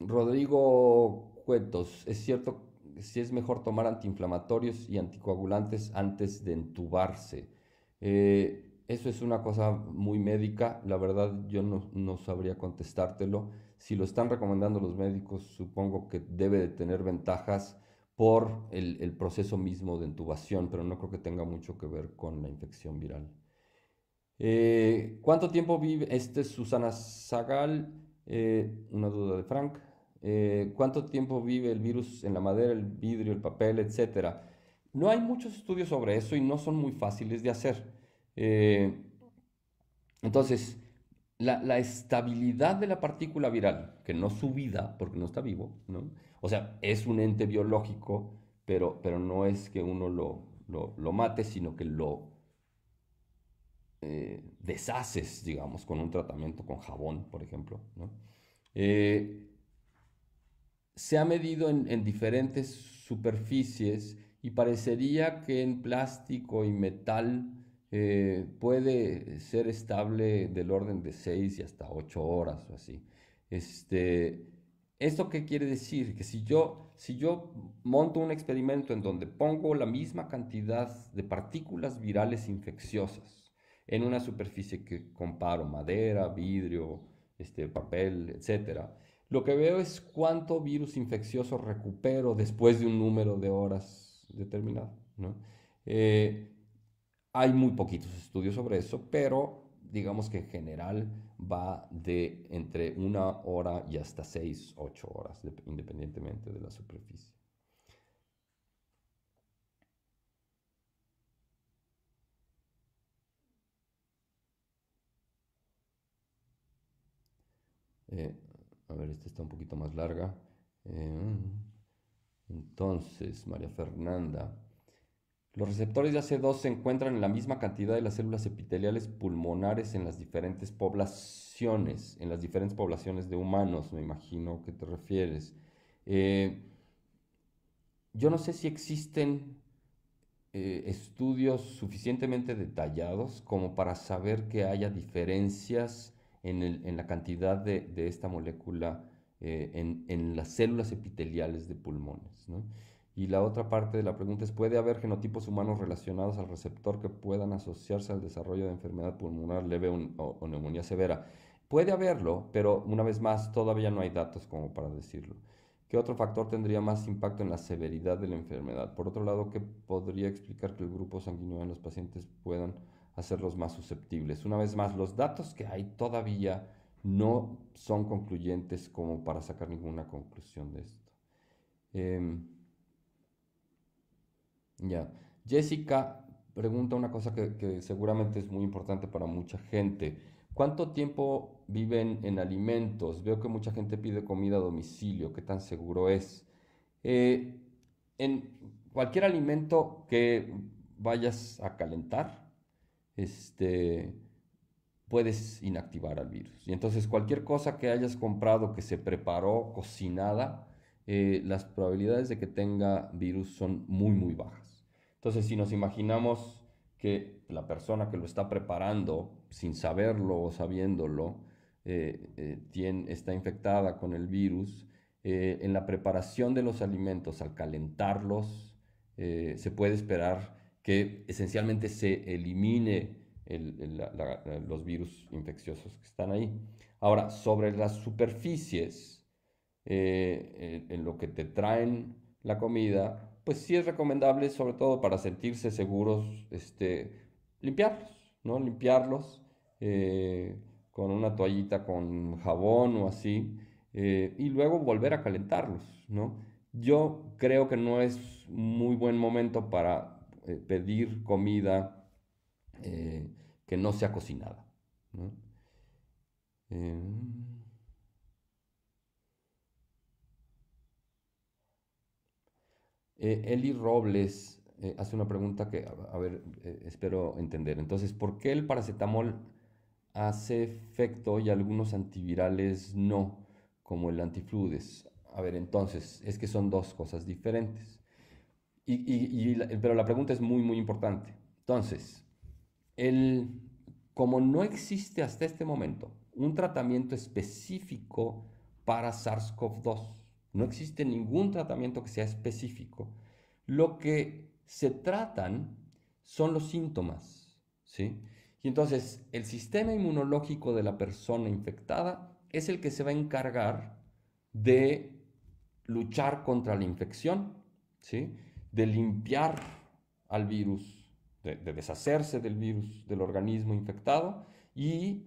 Rodrigo Cuetos, ¿es cierto si es mejor tomar antiinflamatorios y anticoagulantes antes de entubarse? Eh, eso es una cosa muy médica, la verdad yo no, no, sabría contestártelo. Si lo están recomendando los médicos, supongo que debe de tener ventajas por el, proceso mismo de intubación, pero no creo que tenga mucho que ver con la infección viral. Eh, ¿Cuánto tiempo vive? Este es Susana Zagal, eh, una duda de Frank. Eh, ¿Cuánto tiempo vive el virus en la madera, el vidrio, el papel, etcétera? No hay muchos estudios sobre eso y no son muy fáciles de hacer. entonces, la estabilidad de la partícula viral, no su vida, porque no está vivo, O sea, es un ente biológico, pero, pero no es que uno lo, mate, sino que lo eh, deshaces, digamos, con un tratamiento con jabón, por ejemplo, eh, se ha medido en, diferentes superficies y parecería que en plástico y metal eh, puede ser estable del orden de 6 y hasta 8 horas o así. Este, ¿Esto qué quiere decir? Que si yo, si yo monto un experimento en donde pongo la misma cantidad de partículas virales infecciosas en una superficie que comparo, madera, vidrio, este, papel, etc. lo que veo es cuánto virus infeccioso recupero después de un número de horas determinado. Eh, hay muy poquitos estudios sobre eso, pero digamos que en general va de entre una hora y hasta seis, ocho horas, independientemente de la superficie. Eh, a ver, esta está un poquito más larga. Eh, entonces, María Fernanda, los receptores de AC2 se encuentran en la misma cantidad de las células epiteliales pulmonares en las diferentes poblaciones, en las diferentes poblaciones de humanos, me imagino que te refieres. Eh, yo no sé si existen eh, estudios suficientemente detallados como para saber que haya diferencias en, la cantidad de, esta molécula eh, en, en, las células epiteliales de pulmones. ¿no? Y la otra parte de la pregunta es, ¿puede haber genotipos humanos relacionados al receptor que puedan asociarse al desarrollo de enfermedad pulmonar leve o, neumonía severa? Puede haberlo, pero una vez más, todavía no hay datos como para decirlo. ¿Qué otro factor tendría más impacto en la severidad de la enfermedad? Por otro lado, ¿qué podría explicar que el grupo sanguíneo en los pacientes puedan hacerlos más susceptibles? Una vez más, los datos que hay todavía no son concluyentes como para sacar ninguna conclusión de esto. Em, ya. Jessica pregunta una cosa que, seguramente es muy importante para mucha gente. ¿Cuánto tiempo viven en alimentos? Veo que mucha gente pide comida a domicilio. ¿Qué tan seguro es? Eh, en cualquier alimento que vayas a calentar, este, puedes inactivar al virus. Y entonces cualquier cosa que hayas comprado, que se preparó, cocinada, eh, las probabilidades de que tenga virus son muy, muy bajas. Entonces, si nos imaginamos que la persona que lo está preparando, sin saberlo o sabiéndolo, eh, eh, está infectada con el virus, eh, en la preparación de los alimentos, al calentarlos, se puede esperar que esencialmente se elimine los virus infecciosos que están ahí. Ahora, sobre las superficies, en lo que te traen la comida, pues sí es recomendable, sobre todo para sentirse seguros, este, limpiarlos, ¿no? Limpiarlos eh, con una toallita con jabón o así, eh, y luego volver a calentarlos, ¿no? Yo creo que no es muy buen momento para eh, pedir comida que no sea cocinada. Eh, Eli Robles eh, hace una pregunta que, a, ver, eh, espero entender. Entonces, ¿por qué el paracetamol hace efecto y algunos antivirales no, como el antifludes? A ver, entonces, es que son dos cosas diferentes. Y, pero la pregunta es muy, muy importante. Entonces, como no existe hasta este momento un tratamiento específico para SARS-CoV-2, no existe ningún tratamiento que sea específico. Lo que se tratan son los síntomas, ¿sí? Y entonces el sistema inmunológico de la persona infectada es el que se va a encargar de luchar contra la infección, ¿sí? De limpiar al virus, de, deshacerse del virus, del organismo infectado y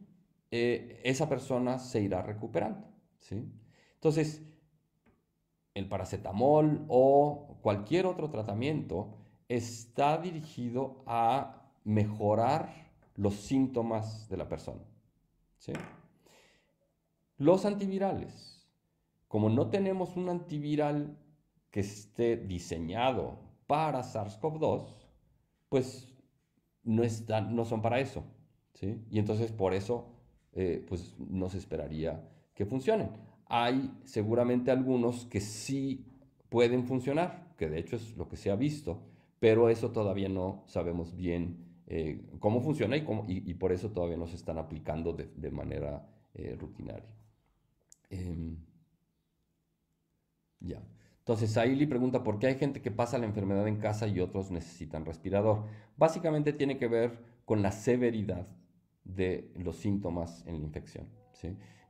eh, esa persona se irá recuperando, ¿sí? Entonces, el paracetamol o cualquier otro tratamiento está dirigido a mejorar los síntomas de la persona. Los antivirales. Como no tenemos un antiviral que esté diseñado para SARS-CoV-2, pues no, no son para eso. Y entonces por eso eh, pues, no se esperaría que funcionen hay seguramente algunos que sí pueden funcionar, que de hecho es lo que se ha visto, pero eso todavía no sabemos bien eh, cómo funciona y, por eso todavía no se están aplicando de, manera eh, rutinaria. Em, ya. Entonces, Aili pregunta por qué hay gente que pasa la enfermedad en casa y otros necesitan respirador. Básicamente tiene que ver con la severidad de los síntomas en la infección.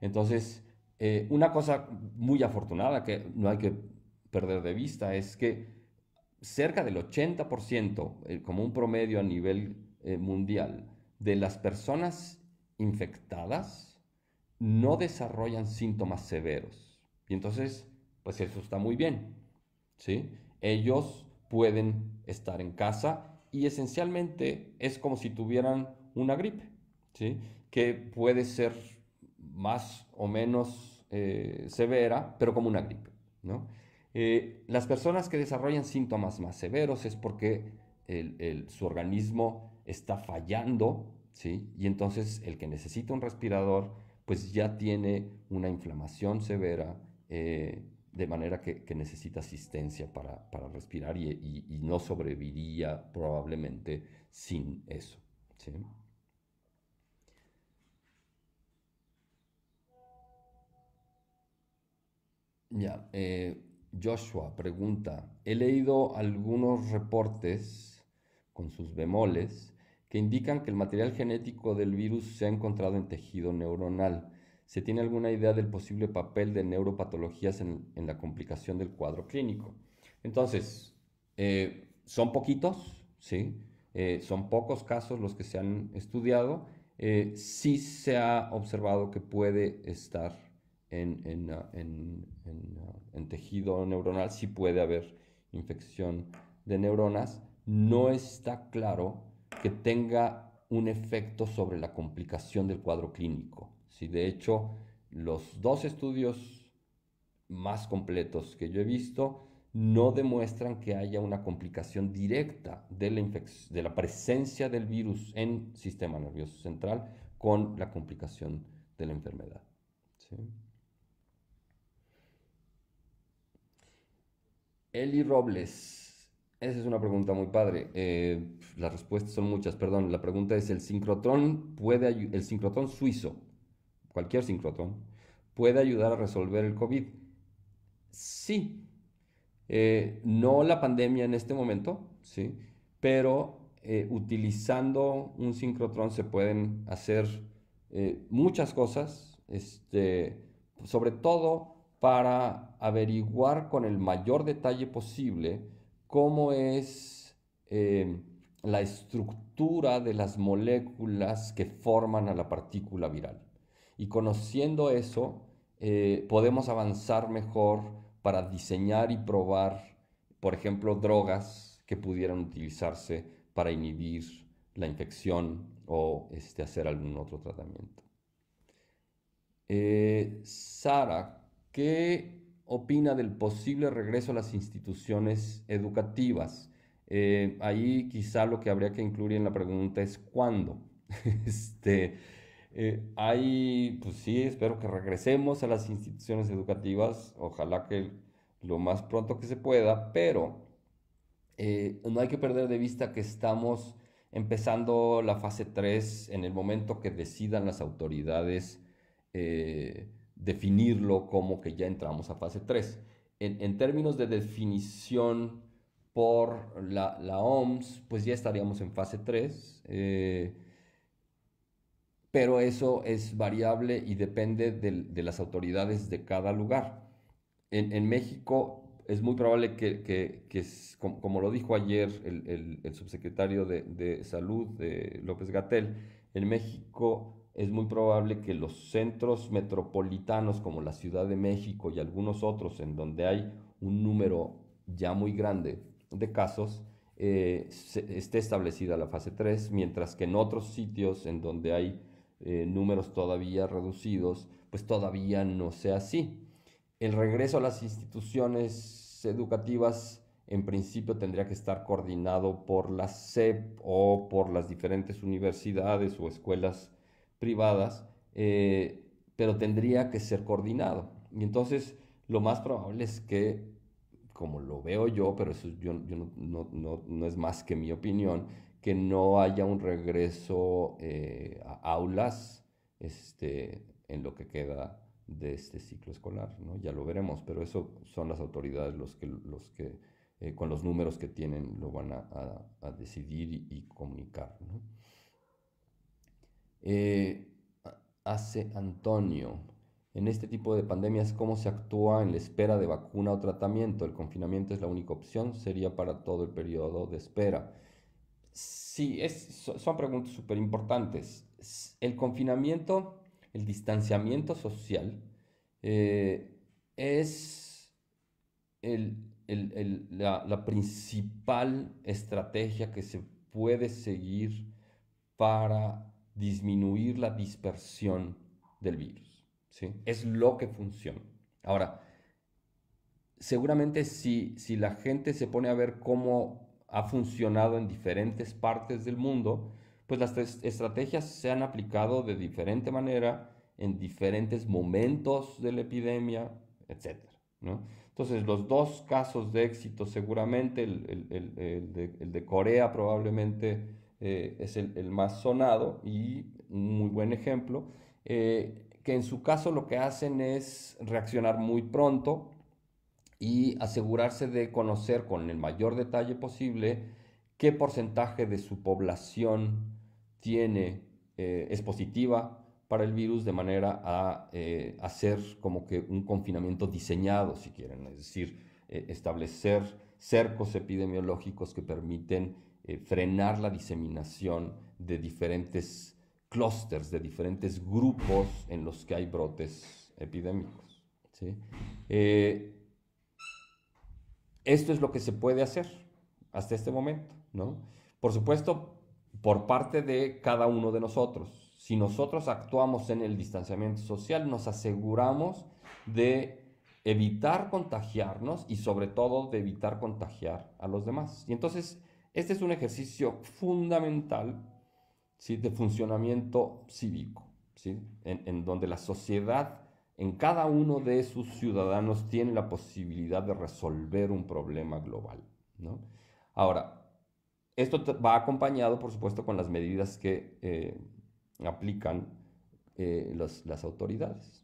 Entonces, eh, una cosa muy afortunada que no hay que perder de vista es que cerca del 80%, eh, como un promedio a nivel eh, mundial, de las personas infectadas no desarrollan síntomas severos. Y entonces, pues eso está muy bien. ¿sí? Ellos pueden estar en casa y esencialmente es como si tuvieran una gripe, ¿sí? que puede ser más o menos eh, severa, pero como una gripe. Eh, las personas que desarrollan síntomas más severos es porque su organismo está fallando, y entonces el que necesita un respirador, pues ya tiene una inflamación severa, eh, de manera que, necesita asistencia para, respirar y, no sobreviviría probablemente sin eso. Ya, eh, Joshua pregunta, he leído algunos reportes con sus bemoles que indican que el material genético del virus se ha encontrado en tejido neuronal. ¿Se tiene alguna idea del posible papel de neuropatologías en, la complicación del cuadro clínico? Entonces, eh, son poquitos, ¿sí? Eh, son pocos casos los que se han estudiado. sí se ha observado que puede estar Ah, ah, en, tejido neuronal, si puede haber infección de neuronas. No está claro que tenga un efecto sobre la complicación del cuadro clínico. Si de hecho, los dos estudios más completos que yo he visto no demuestran que haya una complicación directa de la, de la presencia del virus en sistema nervioso central con la complicación de la enfermedad. Eli Robles. Esa es una pregunta muy padre. Eh, las respuestas son muchas, perdón. La pregunta es, ¿el sincrotrón puede el sincrotrón suizo, cualquier sincrotrón, puede ayudar a resolver el COVID? Sí. Eh, no la pandemia en este momento, ¿sí? Pero eh, utilizando un sincrotrón se pueden hacer muchas cosas, este, sobre todo para averiguar con el mayor detalle posible cómo es em, la estructura de las moléculas que forman a la partícula viral. Y conociendo eso, eh, podemos avanzar mejor para diseñar y probar, por ejemplo, drogas que pudieran utilizarse para inhibir la infección o este, hacer algún otro tratamiento. Eh, Sara ¿Qué opina del posible regreso a las instituciones educativas? Eh, ahí quizá lo que habría que incluir en la pregunta es cuándo. [laughs] este, hay, eh, pues sí, espero que regresemos a las instituciones educativas, ojalá que lo más pronto que se pueda, pero eh, no hay que perder de vista que estamos empezando la fase 3 en el momento que decidan las autoridades definirlo como que ya entramos a fase 3. En, términos de definición por la, OMS, pues ya estaríamos en fase 3, eh, pero eso es variable y depende de, las autoridades de cada lugar. En, México es muy probable que, como, lo dijo ayer el, subsecretario de, Salud, de López Gatel, en México es muy probable que los centros metropolitanos como la Ciudad de México y algunos otros en donde hay un número ya muy grande de casos, eh, esté establecida la fase 3, mientras que en otros sitios en donde hay eh, números todavía reducidos, pues todavía no sea así. El regreso a las instituciones educativas en principio tendría que estar coordinado por la SEP o por las diferentes universidades o escuelas privadas, eh, pero tendría que ser coordinado. Y entonces lo más probable es que, como lo veo yo, pero eso yo, no, es más que mi opinión, que no haya un regreso eh, a aulas este, en lo que queda de este ciclo escolar, Ya lo veremos, pero eso son las autoridades los que, los que eh, con los números que tienen lo van a, decidir y, y comunicar, ¿no? Eh, hace Antonio. En este tipo de pandemias, ¿cómo se actúa en la espera de vacuna o tratamiento? ¿El confinamiento es la única opción? ¿Sería para todo el periodo de espera? Sí, es, son preguntas súper importantes. El confinamiento, el distanciamiento social, eh, es la, principal estrategia que se puede seguir para disminuir la dispersión del virus. ¿sí? Es lo que funciona. Ahora, seguramente si, si la gente se pone a ver cómo ha funcionado en diferentes partes del mundo, pues las estrategias se han aplicado de diferente manera en diferentes momentos de la epidemia, etc. ¿no? Entonces, los dos casos de éxito, seguramente, el, de, Corea probablemente eh, es el, más sonado y un muy buen ejemplo, eh, que en su caso lo que hacen es reaccionar muy pronto y asegurarse de conocer con el mayor detalle posible qué porcentaje de su población tiene, eh, es positiva para el virus de manera a hacer como que un confinamiento diseñado, si quieren, es decir, establecer cercos epidemiológicos que permiten eh, frenar la diseminación de diferentes clústeres, de diferentes grupos en los que hay brotes epidémicos. Eh, esto es lo que se puede hacer hasta este momento, ¿no? Por supuesto, por parte de cada uno de nosotros. Si nosotros actuamos en el distanciamiento social, nos aseguramos de evitar contagiarnos y sobre todo de evitar contagiar a los demás. Y entonces este es un ejercicio fundamental de funcionamiento cívico, en, donde la sociedad en cada uno de sus ciudadanos tiene la posibilidad de resolver un problema global. Ahora, esto va acompañado, por supuesto, con las medidas que eh, aplican eh, las autoridades.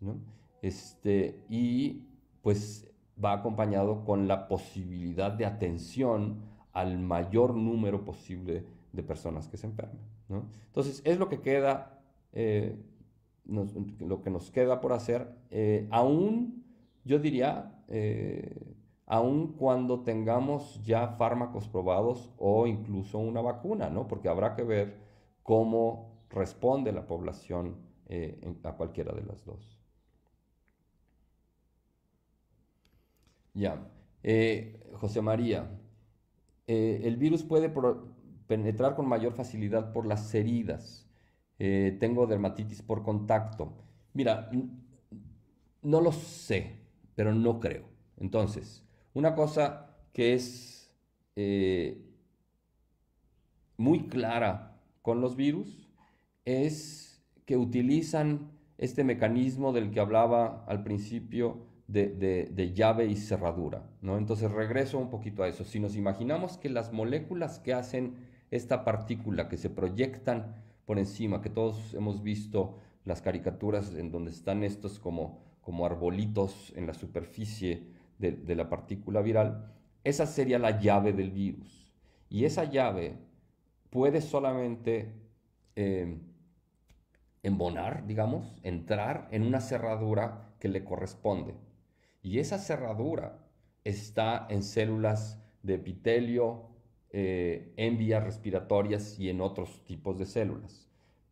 Este, y pues va acompañado con la posibilidad de atención al mayor número posible de personas que se enfermen. Entonces, es lo que queda, eh, nos, lo que nos queda por hacer, eh, aún, yo diría, eh, aún cuando tengamos ya fármacos probados o incluso una vacuna, ¿no? Porque habrá que ver cómo responde la población a cualquiera de las dos. Ya. José María, eh, el virus puede penetrar con mayor facilidad por las heridas. Eh, tengo dermatitis por contacto. Mira, no lo sé, pero no creo. Entonces, una cosa que es eh, muy clara con los virus es que utilizan este mecanismo del que hablaba al principio de, llave y cerradura. ¿no? Entonces regreso un poquito a eso. Si nos imaginamos que las moléculas que hacen esta partícula, que se proyectan por encima, que todos hemos visto las caricaturas en donde están estos como, como arbolitos en la superficie de, la partícula viral, esa sería la llave del virus. Y esa llave puede solamente em, embonar, digamos, entrar en una cerradura que le corresponde. Y esa cerradura está en células de epitelio, eh, en vías respiratorias y en otros tipos de células,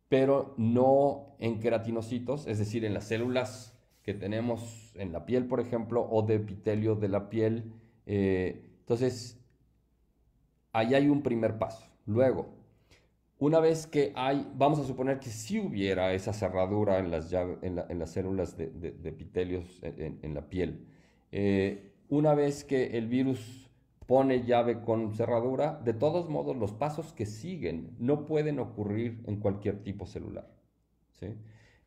pero no en queratinocitos, es decir, en las células que tenemos en la piel, por ejemplo, o de epitelio de la piel. Eh, entonces, ahí hay un primer paso. Luego, una vez que hay, vamos a suponer que si hubiera esa cerradura en las, células de, de, epitelios en, la piel, eh, una vez que el virus pone llave con cerradura, de todos modos los pasos que siguen no pueden ocurrir en cualquier tipo celular.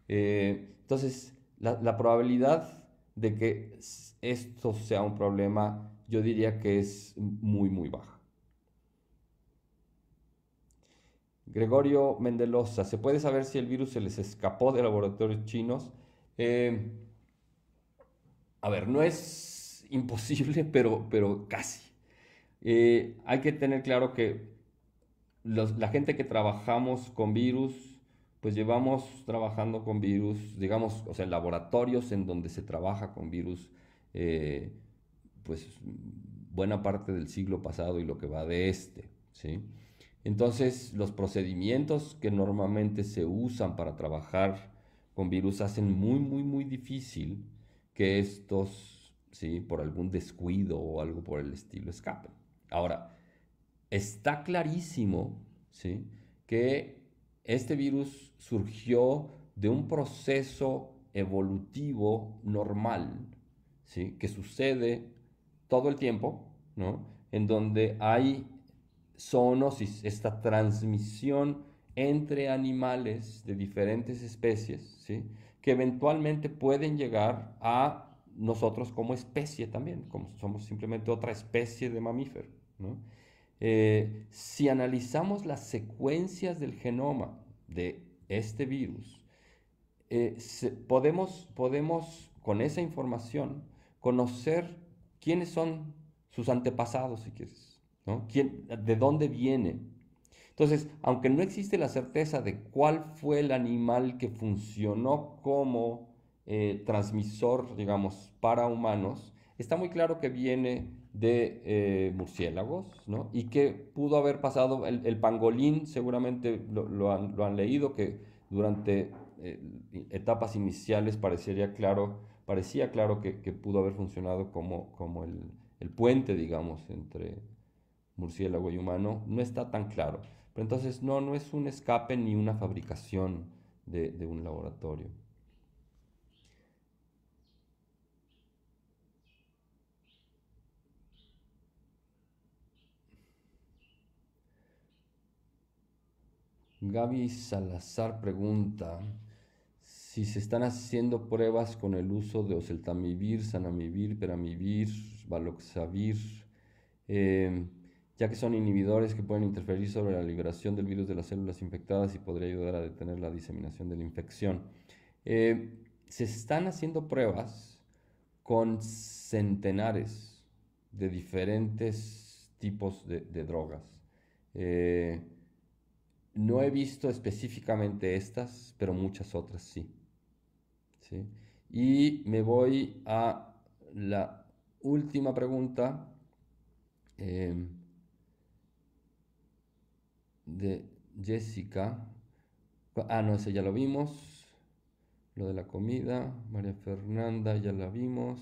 Eh, entonces, la probabilidad de que esto sea un problema, yo diría que es muy, muy baja. Gregorio Mendelosa, ¿se puede saber si el virus se les escapó de laboratorios chinos? Eh, a ver, no es imposible, [laughs] pero, pero casi. Eh, hay que tener claro que la gente que trabajamos con virus, pues llevamos trabajando con virus, digamos, o sea, laboratorios en donde se trabaja con virus, eh, pues buena parte del siglo pasado y lo que va de este, ¿sí? Entonces, los procedimientos que normalmente se usan para trabajar con virus hacen muy, muy, muy difícil que estos, ¿sí? por algún descuido o algo por el estilo, escapen. Ahora, está clarísimo ¿sí? que este virus surgió de un proceso evolutivo normal, ¿sí? que sucede todo el tiempo, en donde hay zoonosis, esta transmisión entre animales de diferentes especies, ¿sí? que eventualmente pueden llegar a nosotros como especie también, como somos simplemente otra especie de mamífero. Eh, si analizamos las secuencias del genoma de este virus, eh, podemos, podemos con esa información conocer quiénes son sus antepasados, si quieres ¿De dónde viene? Entonces, aunque no existe la certeza de cuál fue el animal que funcionó como eh, transmisor, digamos, para humanos, está muy claro que viene de eh, murciélagos, ¿no? Y que pudo haber pasado, el, pangolín seguramente lo, han, leído, que durante eh, etapas iniciales claro, parecía claro que, pudo haber funcionado como, como el, el puente, digamos, entre murciélago y humano, no está tan claro. Pero entonces no, no es un escape ni una fabricación de, un laboratorio. Gaby Salazar pregunta si se están haciendo pruebas con el uso de oseltamivir, sanamivir, peramivir, valoxavir. Eh, ya que son inhibidores que pueden interferir sobre la liberación del virus de las células infectadas y podría ayudar a detener la diseminación de la infección. Eh, se están haciendo pruebas con centenares de diferentes tipos de, drogas. Eh, no he visto específicamente estas, pero muchas otras sí. Y me voy a la última pregunta. Eh, de Jessica. Ah, no, ese ya lo vimos. Lo de la comida. María Fernanda, ya la vimos.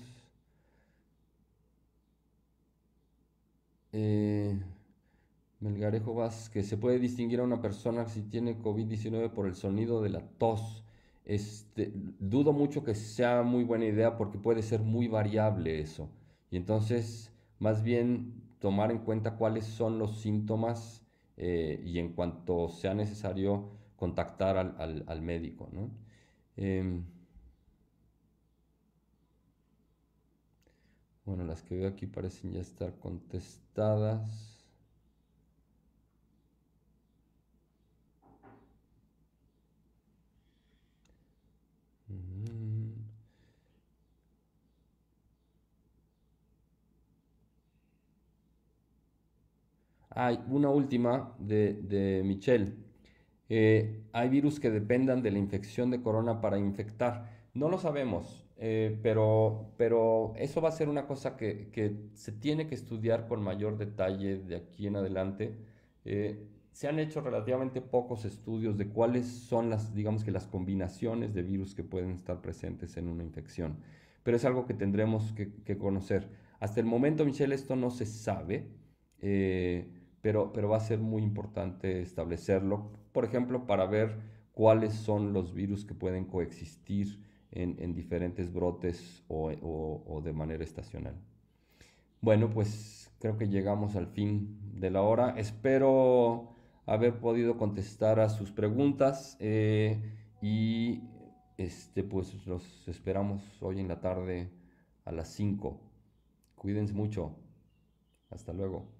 Eh, Melgarejo Melgarejo que Se puede distinguir a una persona si tiene COVID-19 por el sonido de la tos. Este, dudo mucho que sea muy buena idea porque puede ser muy variable eso. Y entonces, más bien tomar en cuenta cuáles son los síntomas eh, y en cuanto sea necesario contactar al, médico. Em, bueno, las que veo aquí parecen ya estar contestadas. hay una última de, Michelle. Eh, hay virus que dependan de la infección de corona para infectar. No lo sabemos, eh, pero, pero eso va a ser una cosa que, se tiene que estudiar con mayor detalle de aquí en adelante. Eh, se han hecho relativamente pocos estudios de cuáles son las, digamos que las combinaciones de virus que pueden estar presentes en una infección. Pero es algo que tendremos que, conocer. Hasta el momento, Michelle, esto no se sabe pero, va a ser muy importante establecerlo, por ejemplo, para ver cuáles son los virus que pueden coexistir en, diferentes brotes o, de manera estacional. Bueno, pues creo que llegamos al fin de la hora. Espero haber podido contestar a sus preguntas eh, y este, pues los esperamos hoy en la tarde a las 5. Cuídense mucho. Hasta luego.